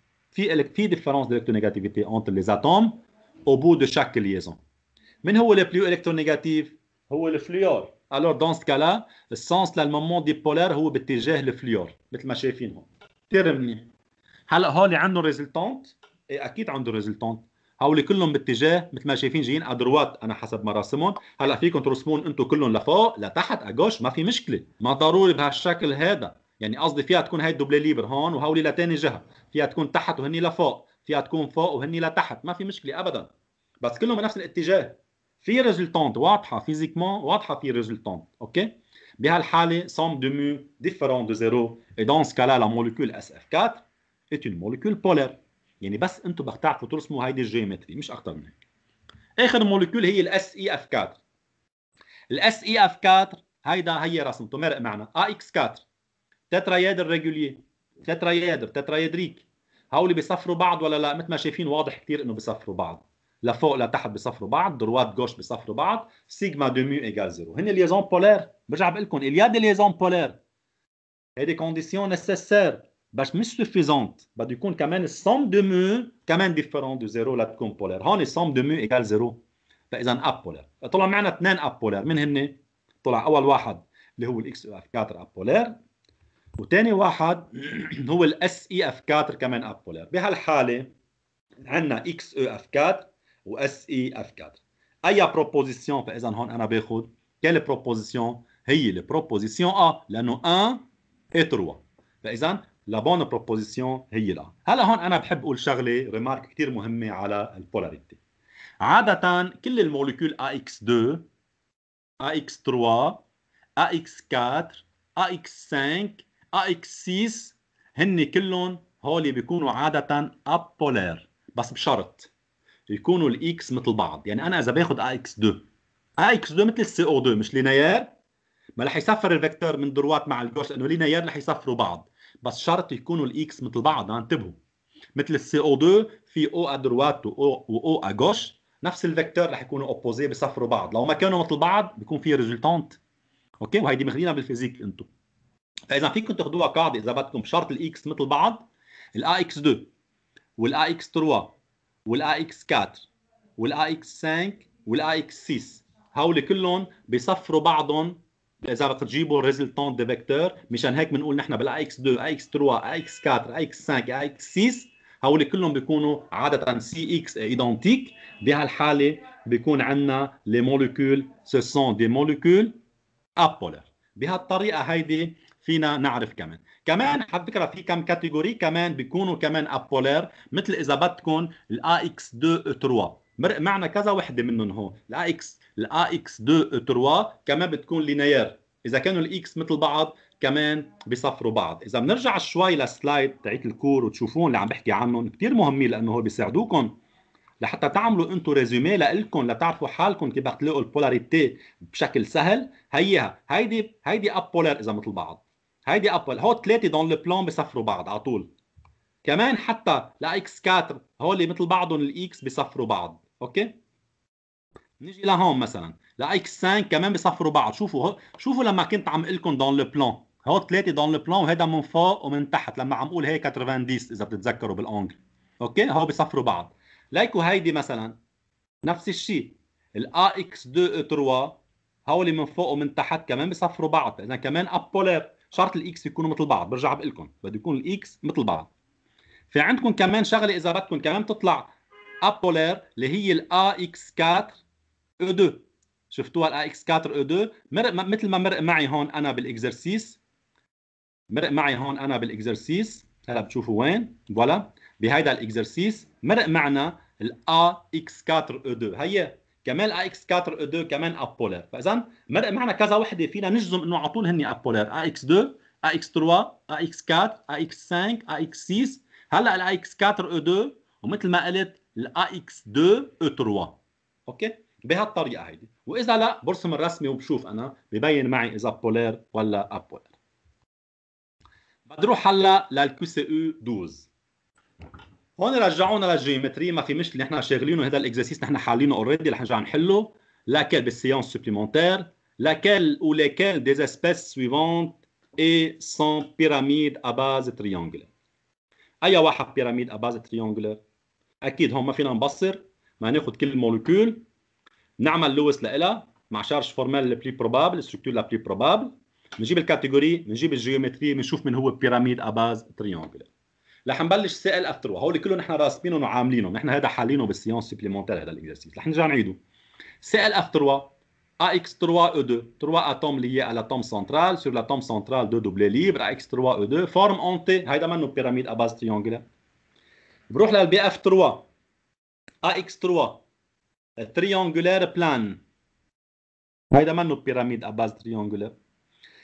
في في ديفيرونس d'élектronégativités اونت لي زاتوم او بو دو شاك ليزون من هو لي بلو الكترونيجاتيف هو الفليور. الوغ دون ce لا la le sens هو باتجاه الفليور مثل ما شايفين هون. كثير منيح. هلا هولي عنده ريزلتونت إيه، اكيد عنده ريزلتونت هول كلهم باتجاه مثل ما شايفين جايين ادروات انا حسب مراسمهم هلا فيكم ترسمون انتم كلهم لفوق لتحت اجوش ما في مشكله ما ضروري بهالشكل هذا يعني قصدي فيها تكون هاي الدوبلي ليبر هون وهولي لتاني جهه فيها تكون تحت وهني لفوق فيها تكون فوق وهني لتحت ما في مشكله ابدا بس كلهم بنفس الاتجاه في ريزلتونت واضحه فيزيكمون واضحه في ريزلتونت اوكي بهالحاله سوم دو مو ديفيرون دو زيرو اي دون سكالا لا مولكول اس اف 4 ات اون مولكول بولار يعني بس انتم بدك تعرفوا ترسموا هيدي الجيومتري مش اكثر من هيك اخر مولكول هي الاس اي اف 4 الاس اي اف 4 هيدا هي رسمته مرق معنا اي اكس 4 تترايادر ريجولير تترايادر تترايدريك اللي بيصفروا بعض ولا لا مثل ما شايفين واضح كثير انه بيصفروا بعض لفوق لتحت بيصفروا بعض دروات جوش بيصفروا بعض سيجما دو ميو ايجال زيرو هن ليزون بولير برجع بقول لكم اليا دي ليزون بولير هيدي كونديسيون et des باش مش سوفيزونت بده يكون كمان السوم دو ميو كمان ديفيرون دو زيرو لتكون بولير هون السوم دو ميو ايجال زيرو فاذا اب بولير طلع معنا اثنين اب بولير من هن؟ طلع اول واحد اللي هو الاكس اف 4 اب بولير وثاني واحد هو الاس اي اف 4 كمان ابولار بهالحاله عندنا اكس او اف 4 واس اي اف 4 اي بروبوزيسيون فاذا هون انا باخذ كل بروبوزيسيون هي البروبوزيسيون ا لانه 1 اي 3 فاذا لا بون بروبوزيسيون هي لا هلا هون انا بحب اقول شغله ريمارك كثير مهمه على البولاريتي عاده كل الموليكول اي اكس 2 اي اكس 3 اي اكس 4 اي اكس 5 اكسيس هن كلهم هول بيكونوا عاده ابولير بس بشرط يكونوا الاكس مثل بعض يعني انا اذا باخذ اكس 2 اكس 2 مثل السي او 2 مش لينير ما رح يسفر الفيكتور من دروات مع الجوش لانه لينير رح يسفروا بعض بس شرط يكونوا الاكس مثل بعض انتبهوا مثل السي او 2 في او ادروات واو اجوش نفس الفيكتور رح يكونوا اوبوزي بيسفروا بعض لو ما كانوا مثل بعض بيكون في ريزلتانت اوكي وهيدي مخلينا بالفيزيك انتم فاذا فيكم تاخذوها قاعده اذا بدكم شرط الاكس مثل بعض الا اكس 2 والا اكس 3 والا اكس 4 والا اكس 5 والا اكس 6 هول كلهم بيصفروا بعضهم اذا بدك تجيبوا الريزلتون دي فيكتور مشان هيك بنقول نحن بالا اكس 2 اكس 3 اكس 4 اكس 5 اكس 6 هول كلهم بيكونوا عاده سي اكس ايدونتيك بهالحاله بيكون عندنا لي موليكول سو سون دي موليكول ابولر بهالطريقه هيدي فينا نعرف كمان كمان نعم. على فكره في كم كاتيجوري كمان بيكونوا كمان ابولير مثل اذا بدكم الاي اكس 2 3 معنا كذا وحده منهم هون الاي اكس الاي اكس 2 3 كمان بتكون لينير اذا كانوا الاكس مثل بعض كمان بيصفروا بعض اذا بنرجع شوي للسلايد تاعت الكور وتشوفون اللي عم بحكي عنهم كثير مهمين لانه هو بيساعدوكم لحتى تعملوا انتم ريزومي لإلكم لتعرفوا حالكم كيف بتلاقوا تلاقوا البولاريتي بشكل سهل هيها هيدي هيدي اب بولار اذا مثل بعض هيدي ابل هو ثلاثه دون لو بلان بصفروا بعض على طول كمان حتى لاكس 4 هول مثل بعضهم الاكس بيصفروا بعض اوكي نيجي لهون مثلا لاكس 5 كمان بيصفروا بعض شوفوا شوفوا لما كنت عم اقول لكم دون لو بلان هو ثلاثه دون لو بلان وهذا من فوق ومن تحت لما عم اقول هي 90 اذا بتتذكروا بالانجل اوكي هو بيصفروا بعض ليكو هيدي مثلا نفس الشيء الا اكس 2 3 هول من فوق ومن تحت كمان بيصفروا بعض اذا كمان ابولير شرط الاكس يكونوا مثل بعض برجع بقول لكم بده يكون الاكس مثل بعض في عندكم كمان شغله اذا بدكم كمان تطلع ابولير اللي هي الا اكس 4 او 2 شفتوها الا اكس 4 او 2 مرق مثل ما مرق معي هون انا بالاكزرسيس مرق معي هون انا بالاكزرسيس هلا بتشوفوا وين فوالا بهيدا الاكزرسيس مرق معنا الا اكس 4 او 2 هي كمان اكس 4 2 كمان ابولير فاذا معنا كذا وحده فينا نجزم انه على طول هن اي اكس 2 اكس 3 اكس 4 اكس 5 اكس 6 هلا اكس 4 2 ومثل ما قلت اكس 2 3 اوكي بهالطريقه هيدي واذا لا برسم الرسمه وبشوف انا ببين معي اذا بولير ولا ابولير بدي هلا للكيو سي او 12 هون رجعونا للجيومتري ما في مشكله نحن شاغلينه هذا الاكزرسيس نحن حالينه اوريدي رح نرجع نحله لاكل بالسيونس سوبليمونتير لاكل او ليكل ديز اسبيس سويفونت اي سون بيراميد ا باز تريونغل اي واحد بيراميد ا باز تريونغل اكيد هون ما فينا نبصر ما ناخذ كل مولكيول نعمل لويس لها مع شارج فورمال لبلي بروبابل ستركتور لبلي بروبابل بنجيب الكاتيجوري بنجيب الجيومتري بنشوف من هو بيراميد ا باز تريونغل رح نبلش سي ال 3 هول كلهم نحن راسمينهم وعاملينهم نحن هذا حالينه بالسيونس سبليمونتير هذا الاكزرسيس رح نرجع نعيده سي ال 3 ا اكس 3 او 2 3 اتوم ليي على اتوم سنترال سور لا سنترال دو دوبلي ليبر ا اكس 3 او 2 فورم اون تي هيدا منه بيراميد ا باز تريونجل بروح للبي اف 3 ا اكس 3 تريونجولير بلان هيدا منه بيراميد ا باز تريونجل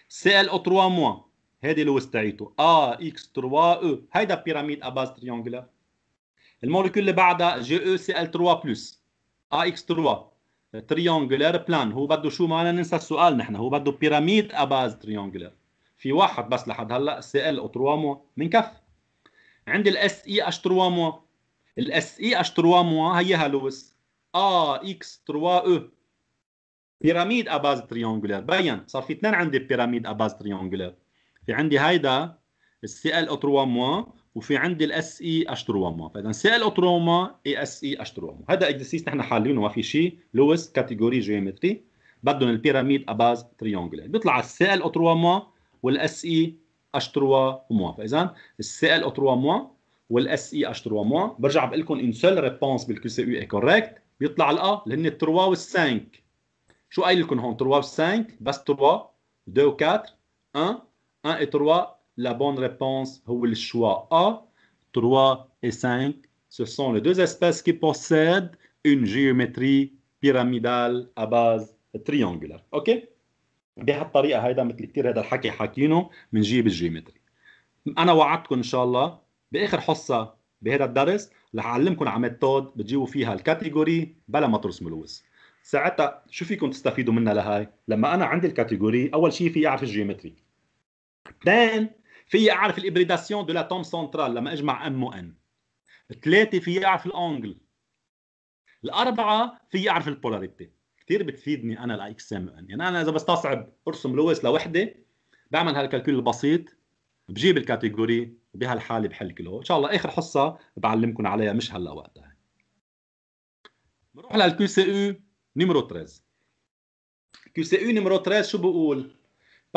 سي ال او 3 موان هذه لويس تاعيته ا اكس 3 او هيدا بيراميد اباز تريونغلا المولكيول اللي بعدها جي او سي ال 3 بلس ا اكس 3 تريونغولار بلان هو بده شو معنا ننسى السؤال نحن هو بده بيراميد اباز تريونغولار في واحد بس لحد هلا سي ال او 3 مو من كف عندي الاس اي اش 3 مو الاس اي اش 3 مو هيها لويس ا اكس 3 او بيراميد اباز تريونغولار بين صار في اثنين عندي بيراميد اباز تريونغولار في عندي هيدا السي ال او 3 موا وفي عندي الاس اي اش 3 موا فاذا سي ال او 3 موا اي اس اي اش 3 موا هذا اكزرسيس نحن حالينه ما في شيء لويس كاتيجوري جيومتري بدهم البيراميد اباز تريونجل بيطلع السي ال او 3 موا والاس اي اش 3 موا فاذا السي ال او 3 موا والاس اي اش 3 موا برجع بقول لكم ان سول ريبونس بالكيو سي اي كوريكت بيطلع الا اللي هن 3 وال 5 شو قايل لكم هون 3 و 5 بس 3 2 و 4 1 1 et 3, la bonne réponse est le choix A. 3 et 5, ce sont les deux espèces qui possèdent une géométrie pyramidale à base triangulaire. OK? بهالطريقه هيدا مثل كثير هذا الحكي حاكينه بنجيب الجيومتري انا وعدتكم ان شاء الله باخر حصه بهذا الدرس رح اعلمكم على ميثود بتجيبوا فيها الكاتيجوري بلا ما ترسموا الوز ساعتها شو فيكم تستفيدوا منها لهي؟ لما انا عندي الكاتيجوري اول شيء في اعرف الجيومتري اثنين في اعرف الابريداسيون دو لاتوم سنترال لما اجمع ام وان ثلاثه في اعرف الانجل الاربعه في اعرف البولاريتي كثير بتفيدني انا الاجسام ان يعني انا اذا بستصعب ارسم لويس لوحده بعمل هالكالكول البسيط بجيب الكاتيجوري بهالحاله بحل كله ان شاء الله اخر حصه بعلمكم عليها مش هلا وقتها بنروح للكيو سي او نمرو 13 كيو سي او نمرو 13 شو بقول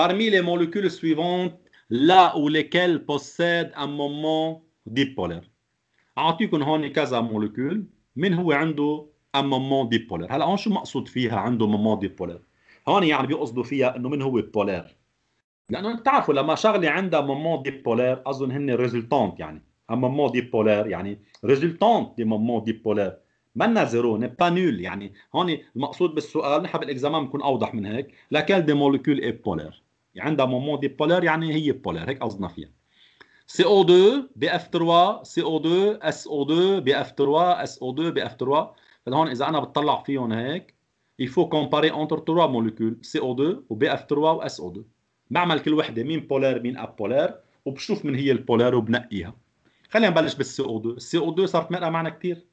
parmi les molécules suivantes لا ولكل بوساد ان مومون ديبولير اعطيكم هون كذا مولكيول من هو عنده ان مومون ديبولير هلا هون شو مقصود فيها عنده مومون ديبولير هون يعني بيقصدوا فيها انه من هو بولير لانه بتعرفوا لما شغله عندها مومون ديبولير اظن هن ريزلتونت يعني ان مومون ديبولير يعني ريزلتونت دي مومون ديبولير منا زيرو ني با نول يعني هون المقصود بالسؤال نحب الاكزامان يكون اوضح من هيك لكل دي مولكول اي بولير عندها مومون دي بولار يعني هي بولار هيك قصدنا فيها CO2 BF3 CO2 SO2 BF3 SO2 BF3 فهون اذا انا بتطلع فيهم هيك يفو كومباري اونتر 3 مولكيول CO2 و BF3 و SO2 بعمل كل وحده مين بولار مين ابولار وبشوف من هي البولار وبنقيها خلينا نبلش بالسي او 2 السي او 2 صارت مرقه معنا كثير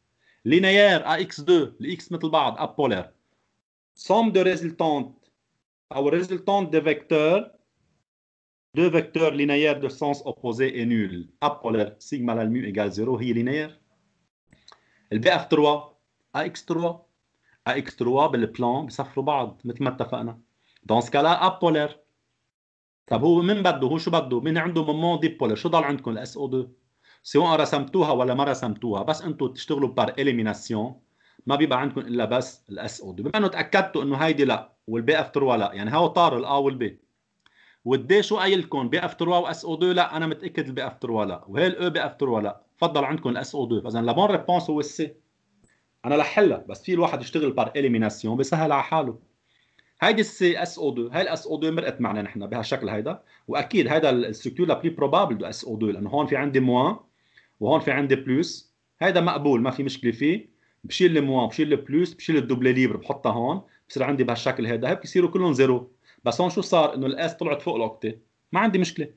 لينيير ا اكس 2 الاكس مثل بعض ابولار سوم دو ريزلتونت our résultant des vecteurs, deux vecteurs linéaires de sens opposé est nul. Apolaire, sigma la mu égale 0, il est linéaire. Le BR3, AX3, AX3, le plan, ça fait le bad, Dans ce cas-là, A polaire. طب هو من بده هو شو a من عنده مومون دي بولر شو ضل عندكم الاس on 2 سواء رسمتوها ولا ما رسمتوها بس انتم تشتغلوا بار ما بيبقى عندكم الا بس الاس او دي بما انه تاكدتوا انه هيدي لا والبي اف 3 لا يعني هو طار الا والبي والدي شو قايل لكم بي اف 3 واس او 2 لا انا متاكد البي اف 3 لا وهي الاو e بي اف 3 لا تفضل عندكم الاس او 2 فاذا لابون ريبونس هو السي انا لحلها بس في الواحد يشتغل بار اليميناسيون بيسهل على حاله هيدي السي اس او 2 هاي الاس او 2 مرقت معنا نحن بهالشكل هيدا واكيد هيدا الستركتور لا بلي بروبابل دو اس او 2 لانه هون في عندي موان وهون في عندي بلس هيدا مقبول ما في مشكله فيه بشيل الموان بشيل البلوس بشيل الدوبلي ليبر بحطها هون بصير عندي بهالشكل هذا هيك بصيروا كلهم زيرو بس هون شو صار انه الاس طلعت فوق الاوكتي ما عندي مشكله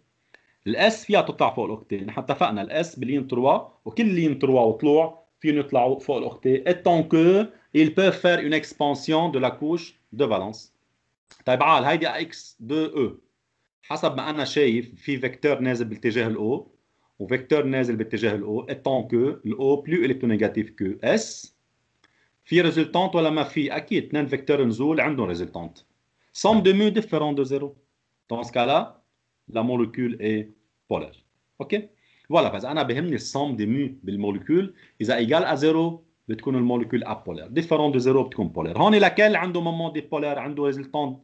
الاس فيها تطلع فوق الاوكتي نحن اتفقنا الاس بلين 3 وكل لين 3 وطلوع فيهم يطلعوا فوق الاوكتي اتون كو ils peuvent فير اون اكسبانسيون دو لا كوش دو فالونس طيب عال هيدي اكس دو او حسب ما انا شايف في فيكتور نازل باتجاه الاو وفيكتور نازل باتجاه الاو اتون كو الاو بلو الكترونيجاتيف كو اس Résultante ou la mafie à qui est n'est un vecteur nous résultante somme des mu différent de 0. Dans ce cas là, la molécule est polaire. Ok, voilà parce qu'on a bien le somme des mu de la molécule. Il a égal à 0 de tout comme une molécule apolaire différent de 0 de polaire. On est laquelle un moment des polaires un résultante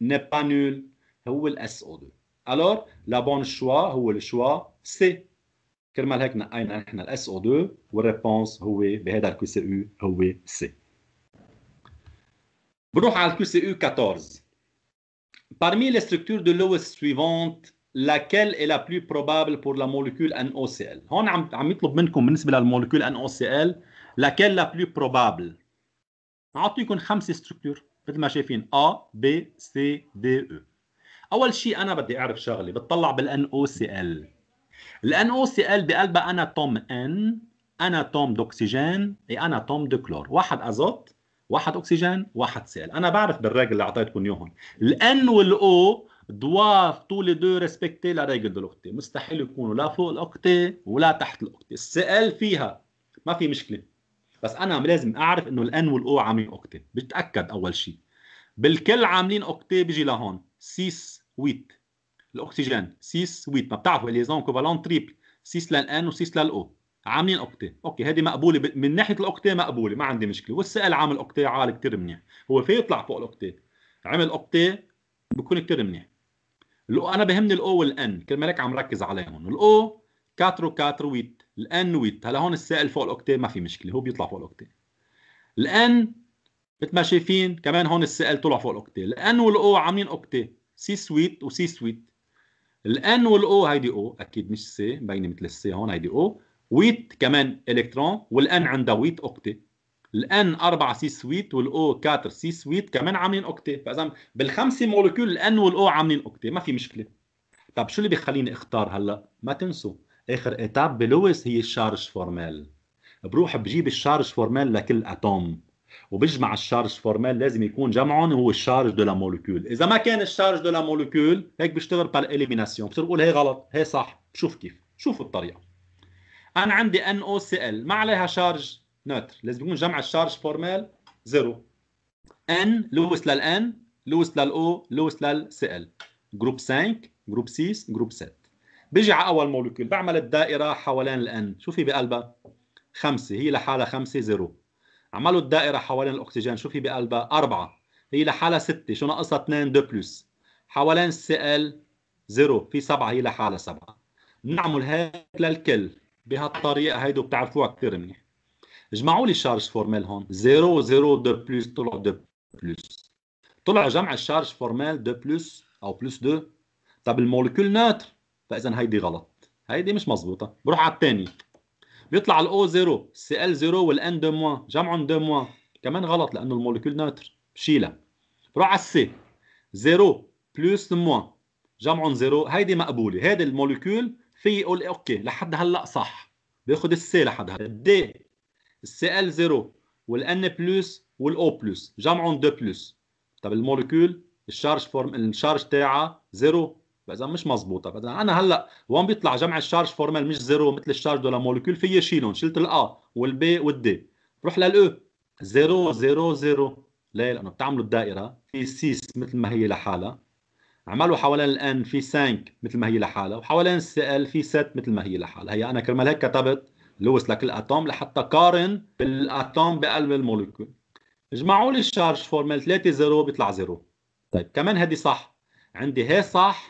n'est pas nul ou le SO2. Alors la bonne choix ou le choix c'est. كرمال هيك نقينا نحن الاس او 2 والريبونس هو بهذا الكيو سي او هو سي بنروح على الكيو سي او 14 Parmi les structures de l'eau suivantes, laquelle est la plus probable pour la molécule NOCl؟ هون عم عم يطلب منكم بالنسبه للمولكيول NOCl laquelle la plus probable؟ نعطيكم خمسه ستركتور مثل ما شايفين A B C D E. اول شيء انا بدي اعرف شغله بتطلع بال NOCl الان او سي ال بقلبها انا توم ان انا توم دوكسيجين اي انا توم دو كلور واحد ازوت واحد اكسجين واحد سي ال انا بعرف بالراجل اللي اعطيتكم اياهم الان والاو دواف تو لي دو ريسبكتي لا ريجل دو لوكتي مستحيل يكونوا لا فوق الاوكتي ولا تحت الاوكتي السي ال فيها ما في مشكله بس انا لازم اعرف انه الان والاو عاملين اوكتي بتاكد اول شيء بالكل عاملين اوكتي بيجي لهون سيس ويت الاكسجين 6 8 ما بتعرفوا الليزون كوفالون تريبل 6 للان و6 للاو عاملين اوكتي اوكي هذه مقبوله من ناحيه الاوكتي مقبوله ما عندي مشكله والسائل عامل اوكتي عالي كثير منيح هو في يطلع فوق الاوكتي عمل اوكتي بكون كثير منيح الاو انا بهمني الاو والان كل هيك عم ركز عليهم الاو 4 4 8 الان 8 هلا هون السائل فوق الاوكتي ما في مشكله هو بيطلع فوق الاوكتي الان مثل ما شايفين كمان هون السائل طلع فوق الاوكتي الان والاو عاملين اوكتي سي سويت وسي سويت الان والاو هيدي او اكيد مش سي مبينه مثل السي هون هيدي او ويت كمان الكترون والان عندها ويت اوكتي الان 4 سي سويت والاو 4 سي سويت كمان عاملين اوكتي فاذا بالخمسه مولكيول الان والاو عاملين اوكتي ما في مشكله طب شو اللي بيخليني اختار هلا ما تنسوا اخر ايتاب بلويس هي الشارج فورمال بروح بجيب الشارج فورمال لكل اتوم وبجمع الشارج فورمال لازم يكون جمعهم هو الشارج دو لا مولكيول اذا ما كان الشارج دو لا مولكيول هيك بيشتغل بالاليمناسيون اليميناسيون بصير هي غلط هي صح شوف كيف شوف الطريقه انا عندي ان او سي ال ما عليها شارج نوتر لازم يكون جمع الشارج فورمال زيرو ان لوس للان لوس للاو لوس للسي ال جروب 5 جروب 6 جروب 7 بيجي على اول مولكيول بعمل الدائره حوالين الان شو في بقلبها 5 هي لحالها 5 زيرو عملوا الدائره حوالين الاكسجين شو في بقلبها اربعه هي لحالها سته شو ناقصها اثنين دو بلس حوالين السي ال زيرو في سبعه هي لحالها سبعه بنعمل هيك للكل بهالطريقه هيدو بتعرفوها كثير منيح اجمعوا لي الشارج فورمال هون زيرو زيرو دو بلس طلع دو بلس طلع جمع الشارج فورمال دو بلس او بلس دو طب المولكيول ناتر فاذا هيدي غلط هيدي مش مزبوطه بروح على الثانيه بيطلع الاو زيرو سي ال زيرو والان دو موان جمعهم دو موان كمان غلط لانه المولكيول ناتر بشيلها بروح على السي زيرو بلس موان جمعهم زيرو هيدي مقبوله هيدي المولكيول في يقول إيه، اوكي لحد هلا صح بياخذ السي لحد هلا الدي السي ال زيرو والان بلس والاو بلس جمعهم دو بلس طب المولكيول الشارج فورم الشارج تاعها زيرو فاذا مش مزبوطه فاذا انا هلا وين بيطلع جمع الشارج فورمال مش زيرو مثل الشارج دولا مولكيول في شيلهم شلت الا والبي والدي بروح للاو e. زيرو زيرو زيرو ليه لانه بتعملوا الدائره في سيس مثل ما هي لحالها عملوا حوالين الان في 5 مثل ما هي لحالها وحوالين السي ال في 6 مثل ما هي لحالها هي انا كرمال هيك كتبت لوس لكل اتوم لحتى قارن بالاتوم بقلب المولكيول اجمعوا لي الشارج فورمال 3 0 بيطلع 0 طيب كمان هدي صح عندي هي صح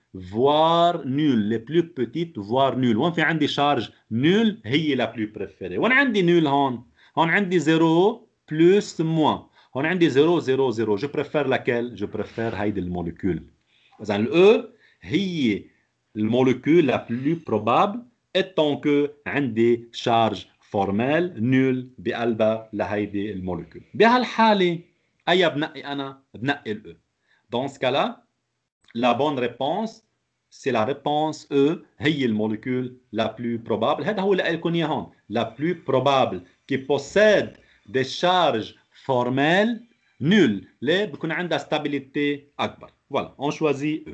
voire nul les plus petites voire nul une un عندي charges نول هي plus préférée on a عندي nulle, on a عندي 0 بلس موان هون عندي 0 0 0 جو بريفير préfère جو بريفير هيدي الموليكول اذا est هي molécule la plus probable étant que عندي شارج فورمال نول بقلبها لهيدي الموليكول بهالحاله اي بنقي انا بنقي ce cas-là, la bonne réponse c'est la réponse E هي molécule la plus probable هذا la plus probable qui possède des charges formelles nulles les بكون عندها stabilité أكبر voilà on choisit E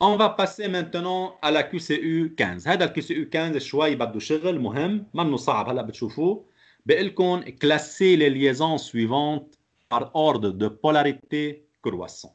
On va passer maintenant à la QCU 15 هذا qcu 15 شوي بده شغل مهم منه صعب هلا بتشوفوه بقول classer les liaisons suivantes par ordre de polarité croissant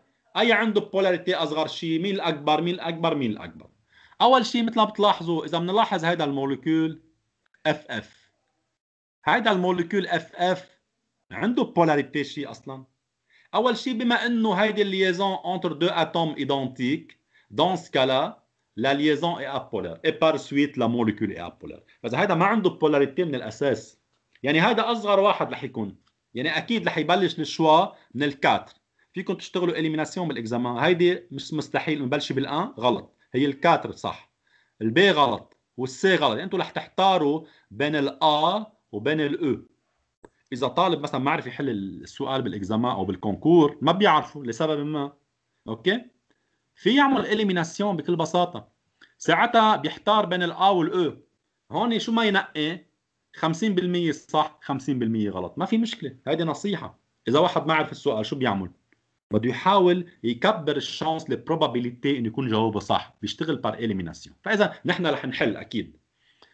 اي عنده بولاريتي اصغر شيء مين الاكبر مين الاكبر مين الاكبر اول شيء مثل ما بتلاحظوا اذا بنلاحظ هذا المولكيول اف اف هذا المولكيول اف اف عنده بولاريتي شيء اصلا اول شيء بما انه هيدي الليزون انتر دو اتوم ايدنتيك دون سكالا لا ليزون اي ابولار اي بار سويت لا مولكيول اي ابولار بس هذا ما عنده بولاريتي من الاساس يعني هذا اصغر واحد رح يكون يعني اكيد رح يبلش الشوا من الكاتر فيكم تشتغلوا اليميناسيون بالاكزامان هيدي مش مستحيل نبلش بالان غلط هي الكاتر صح البي غلط والسي غلط يعني انتم رح تحتاروا بين الا وبين الاو e. اذا طالب مثلا ما عرف يحل السؤال بالاكزامان او بالكونكور ما بيعرفه لسبب ما اوكي في يعمل اليميناسيون بكل بساطه ساعتها بيحتار بين الا والاو e. هون شو ما ينقي 50% صح 50% غلط ما في مشكله هيدي نصيحه اذا واحد ما عرف السؤال شو بيعمل بده يحاول يكبر الشانس البروبابيليتي انه يكون جوابه صح بيشتغل بار اليميناسيون فاذا نحن رح نحل اكيد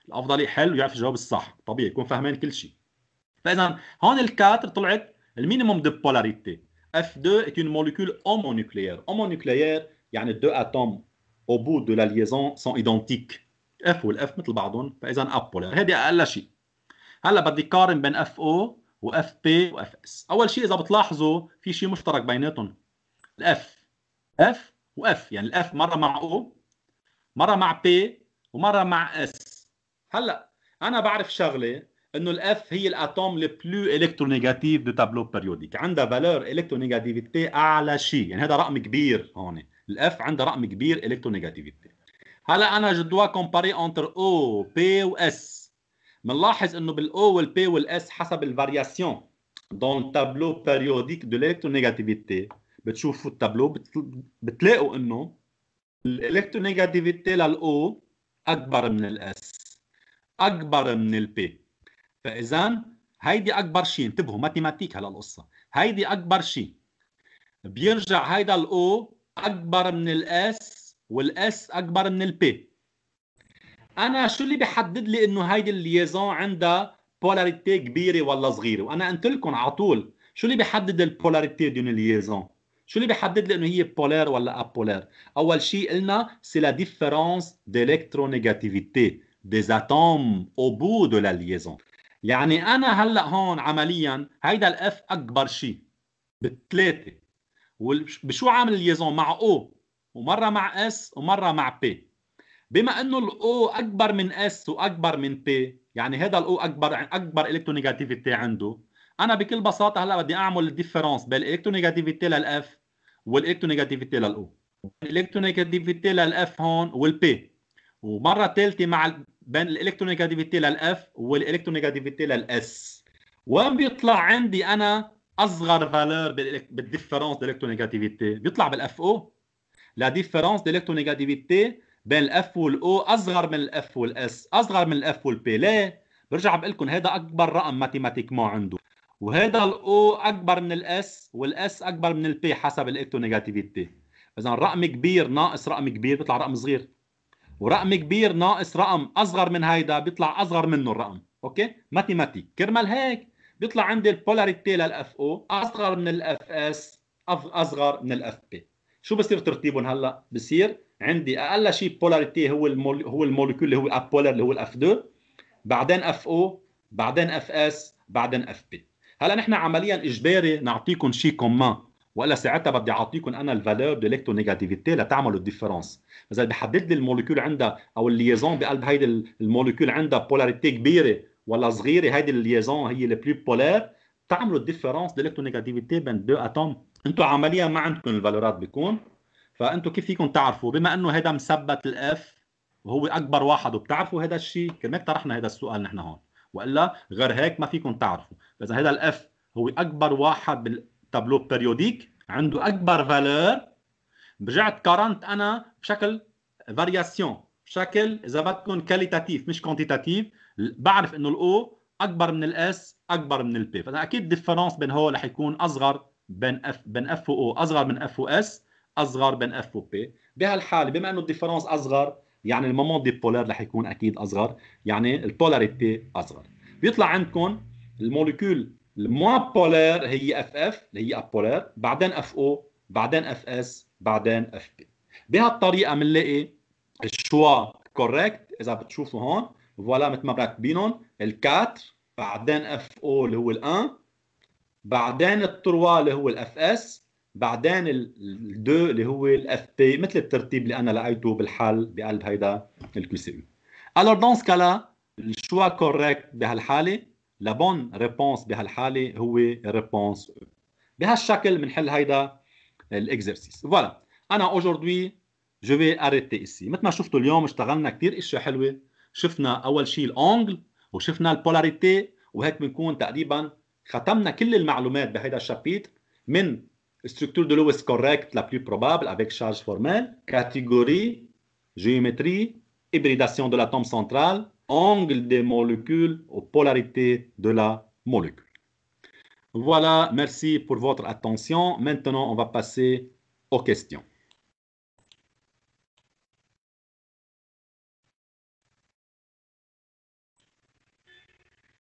الافضل يحل ويعرف الجواب الصح طبيعي يكون فهمان كل شيء فاذا هون الكاتر طلعت المينيموم دو بولاريتي اف 2 est une molécule اومونوكليير Homonucléaire يعني دو اتوم او بو دو لا ليزون سون ايدونتيك اف والاف مثل بعضهم فاذا ابولير هذه اقل شيء. هلا بدي قارن بين اف او واف بي واف اس اول شيء اذا بتلاحظوا في شيء مشترك بيناتهم الاف اف واف يعني الاف مره مع او مره مع بي ومره مع اس هلا انا بعرف شغله انه الاف هي الاتوم البلو الكترونيجاتيف دو تابلو بيريوديك عندها فالور الكترونيجاتيفيتي اعلى شيء يعني هذا رقم كبير هون الاف عندها رقم كبير الكترونيجاتيفيتي هلا انا جو دوا كومباري اونتر او بي واس بنلاحظ انه بالاو والبي والاس حسب الفارياسيون دون تابلو بيريوديك دو الكترونيجاتيفيتي بتشوفوا التابلو بتلاقوا انه الالكترونيجاتيفيتي للاو اكبر من الاس اكبر من البي فاذا هيدي اكبر شيء انتبهوا ماتيماتيك هلا القصه هيدي اكبر شيء بيرجع هيدا الاو اكبر من الاس والاس اكبر من البي انا شو اللي بحدد لي انه هيدي الليزون عندها بولاريتي كبيره ولا صغيره وانا قلت لكم على طول شو اللي بحدد البولاريتي دون الليزون شو اللي بحدد لي انه هي بولار ولا ابولار اول شيء قلنا سي لا ديفيرونس ديلكترونيجاتيفيتي ديز اتوم او بو دو لا ليزون يعني انا هلا هون عمليا هيدا الاف اكبر شيء بالثلاثه وبشو عامل الليزون مع او ومره مع اس ومره مع بي بما انه الاو اكبر من اس واكبر من بي يعني هذا الاو اكبر اكبر الكترونيجاتيفيتي عنده انا بكل بساطه هلا بدي اعمل الديفرنس بين الالكترونيجاتيفيتي للاف والالكترونيجاتيفيتي للاو الالكترونيجاتيفيتي للاف هون والبي ومره ثالثه مع بين الالكترونيجاتيفيتي للاف والالكترونيجاتيفيتي للاس وين بيطلع عندي انا اصغر فالور بالديفرنس الالكترونيجاتيفيتي بيطلع بالاف او لا ديفرنس ديلكترونيجاتيفيتي بين الاف والاو اصغر من الاف والاس اصغر من الاف والبي ليه برجع بقول لكم هذا اكبر رقم ما عنده وهذا الاو اكبر من الاس والاس اكبر من البي حسب الالكترونيجاتيفيتي اذا رقم كبير ناقص رقم كبير بيطلع رقم صغير ورقم كبير ناقص رقم اصغر من هيدا بيطلع اصغر منه الرقم اوكي ماتيماتيك كرمال هيك بيطلع عندي البولاريتي للاف او اصغر من الاف اس اصغر من الاف بي شو بصير ترتيبهم هلا بصير عندي اقل شيء بولاريتي هو المول هو الموليكول اللي هو ابولر اللي هو الاف 2 بعدين اف او بعدين اف اس بعدين اف بي هلا نحن عمليا اجباري نعطيكم شيء كومان والا ساعتها بدي اعطيكم انا الفالور نيجاتيفيتي لتعملوا الديفرنس اذا بحدد لي الموليكول عندها او الليزون بقلب هيدي الموليكول عندها بولاريتي كبيره ولا صغيره هيدي الليزون هي البلو بولار تعملوا الديفرنس نيجاتيفيتي بين دو اتوم انتم عمليا ما عندكم الفالورات بيكون فانتم كيف فيكم تعرفوا بما انه هذا مثبت الاف وهو اكبر واحد وبتعرفوا هذا الشيء كمان طرحنا هذا السؤال نحن هون والا غير هيك ما فيكم تعرفوا اذا هذا الاف هو اكبر واحد بالتابلو بيريوديك عنده اكبر فالور رجعت قارنت انا بشكل فارياسيون بشكل اذا بدكم كاليتاتيف مش كوانتيتاتيف بعرف انه الاو اكبر من الاس اكبر من البي فاكيد اكيد الديفرنس بين هو رح يكون اصغر بين اف بين اف واو اصغر من اف واس اصغر بين اف وبي بهالحاله بما انه الديفرنس اصغر يعني المومون دي بولار رح يكون اكيد اصغر يعني البولاريتي اصغر بيطلع عندكم الموليكول الموا بولار هي اف اف اللي هي ابولار بعدين اف او بعدين اف اس بعدين اف بي بهالطريقه بنلاقي الشوا كوريكت اذا بتشوفوا هون فوالا مثل ما مركبينهم الكاتر بعدين اف او اللي هو الان 1 بعدين التروا اللي هو الاف اس بعدين الدو اللي هو الاف بي مثل الترتيب اللي انا لقيته بالحل بقلب هيدا الكيو سي او الور دون سكالا الشوا كوريكت بهالحاله لابون ريبونس بهالحاله هو ريبونس e. بهالشكل بنحل هيدا الاكزرسيس فوالا انا اوجوردي جو في اريتي ايسي مثل ما شفتوا اليوم اشتغلنا كثير اشياء حلوه شفنا اول شيء الانجل وشفنا البولاريتي وهيك بنكون تقريبا ختمنا كل المعلومات بهيدا الشابيت من structure de l'eau est correcte, la plus probable, avec charge formelle, catégorie, géométrie, hybridation de l'atome central, angle des molécules ou polarité de la molécule. Voilà, merci pour votre attention. Maintenant, on va passer aux questions.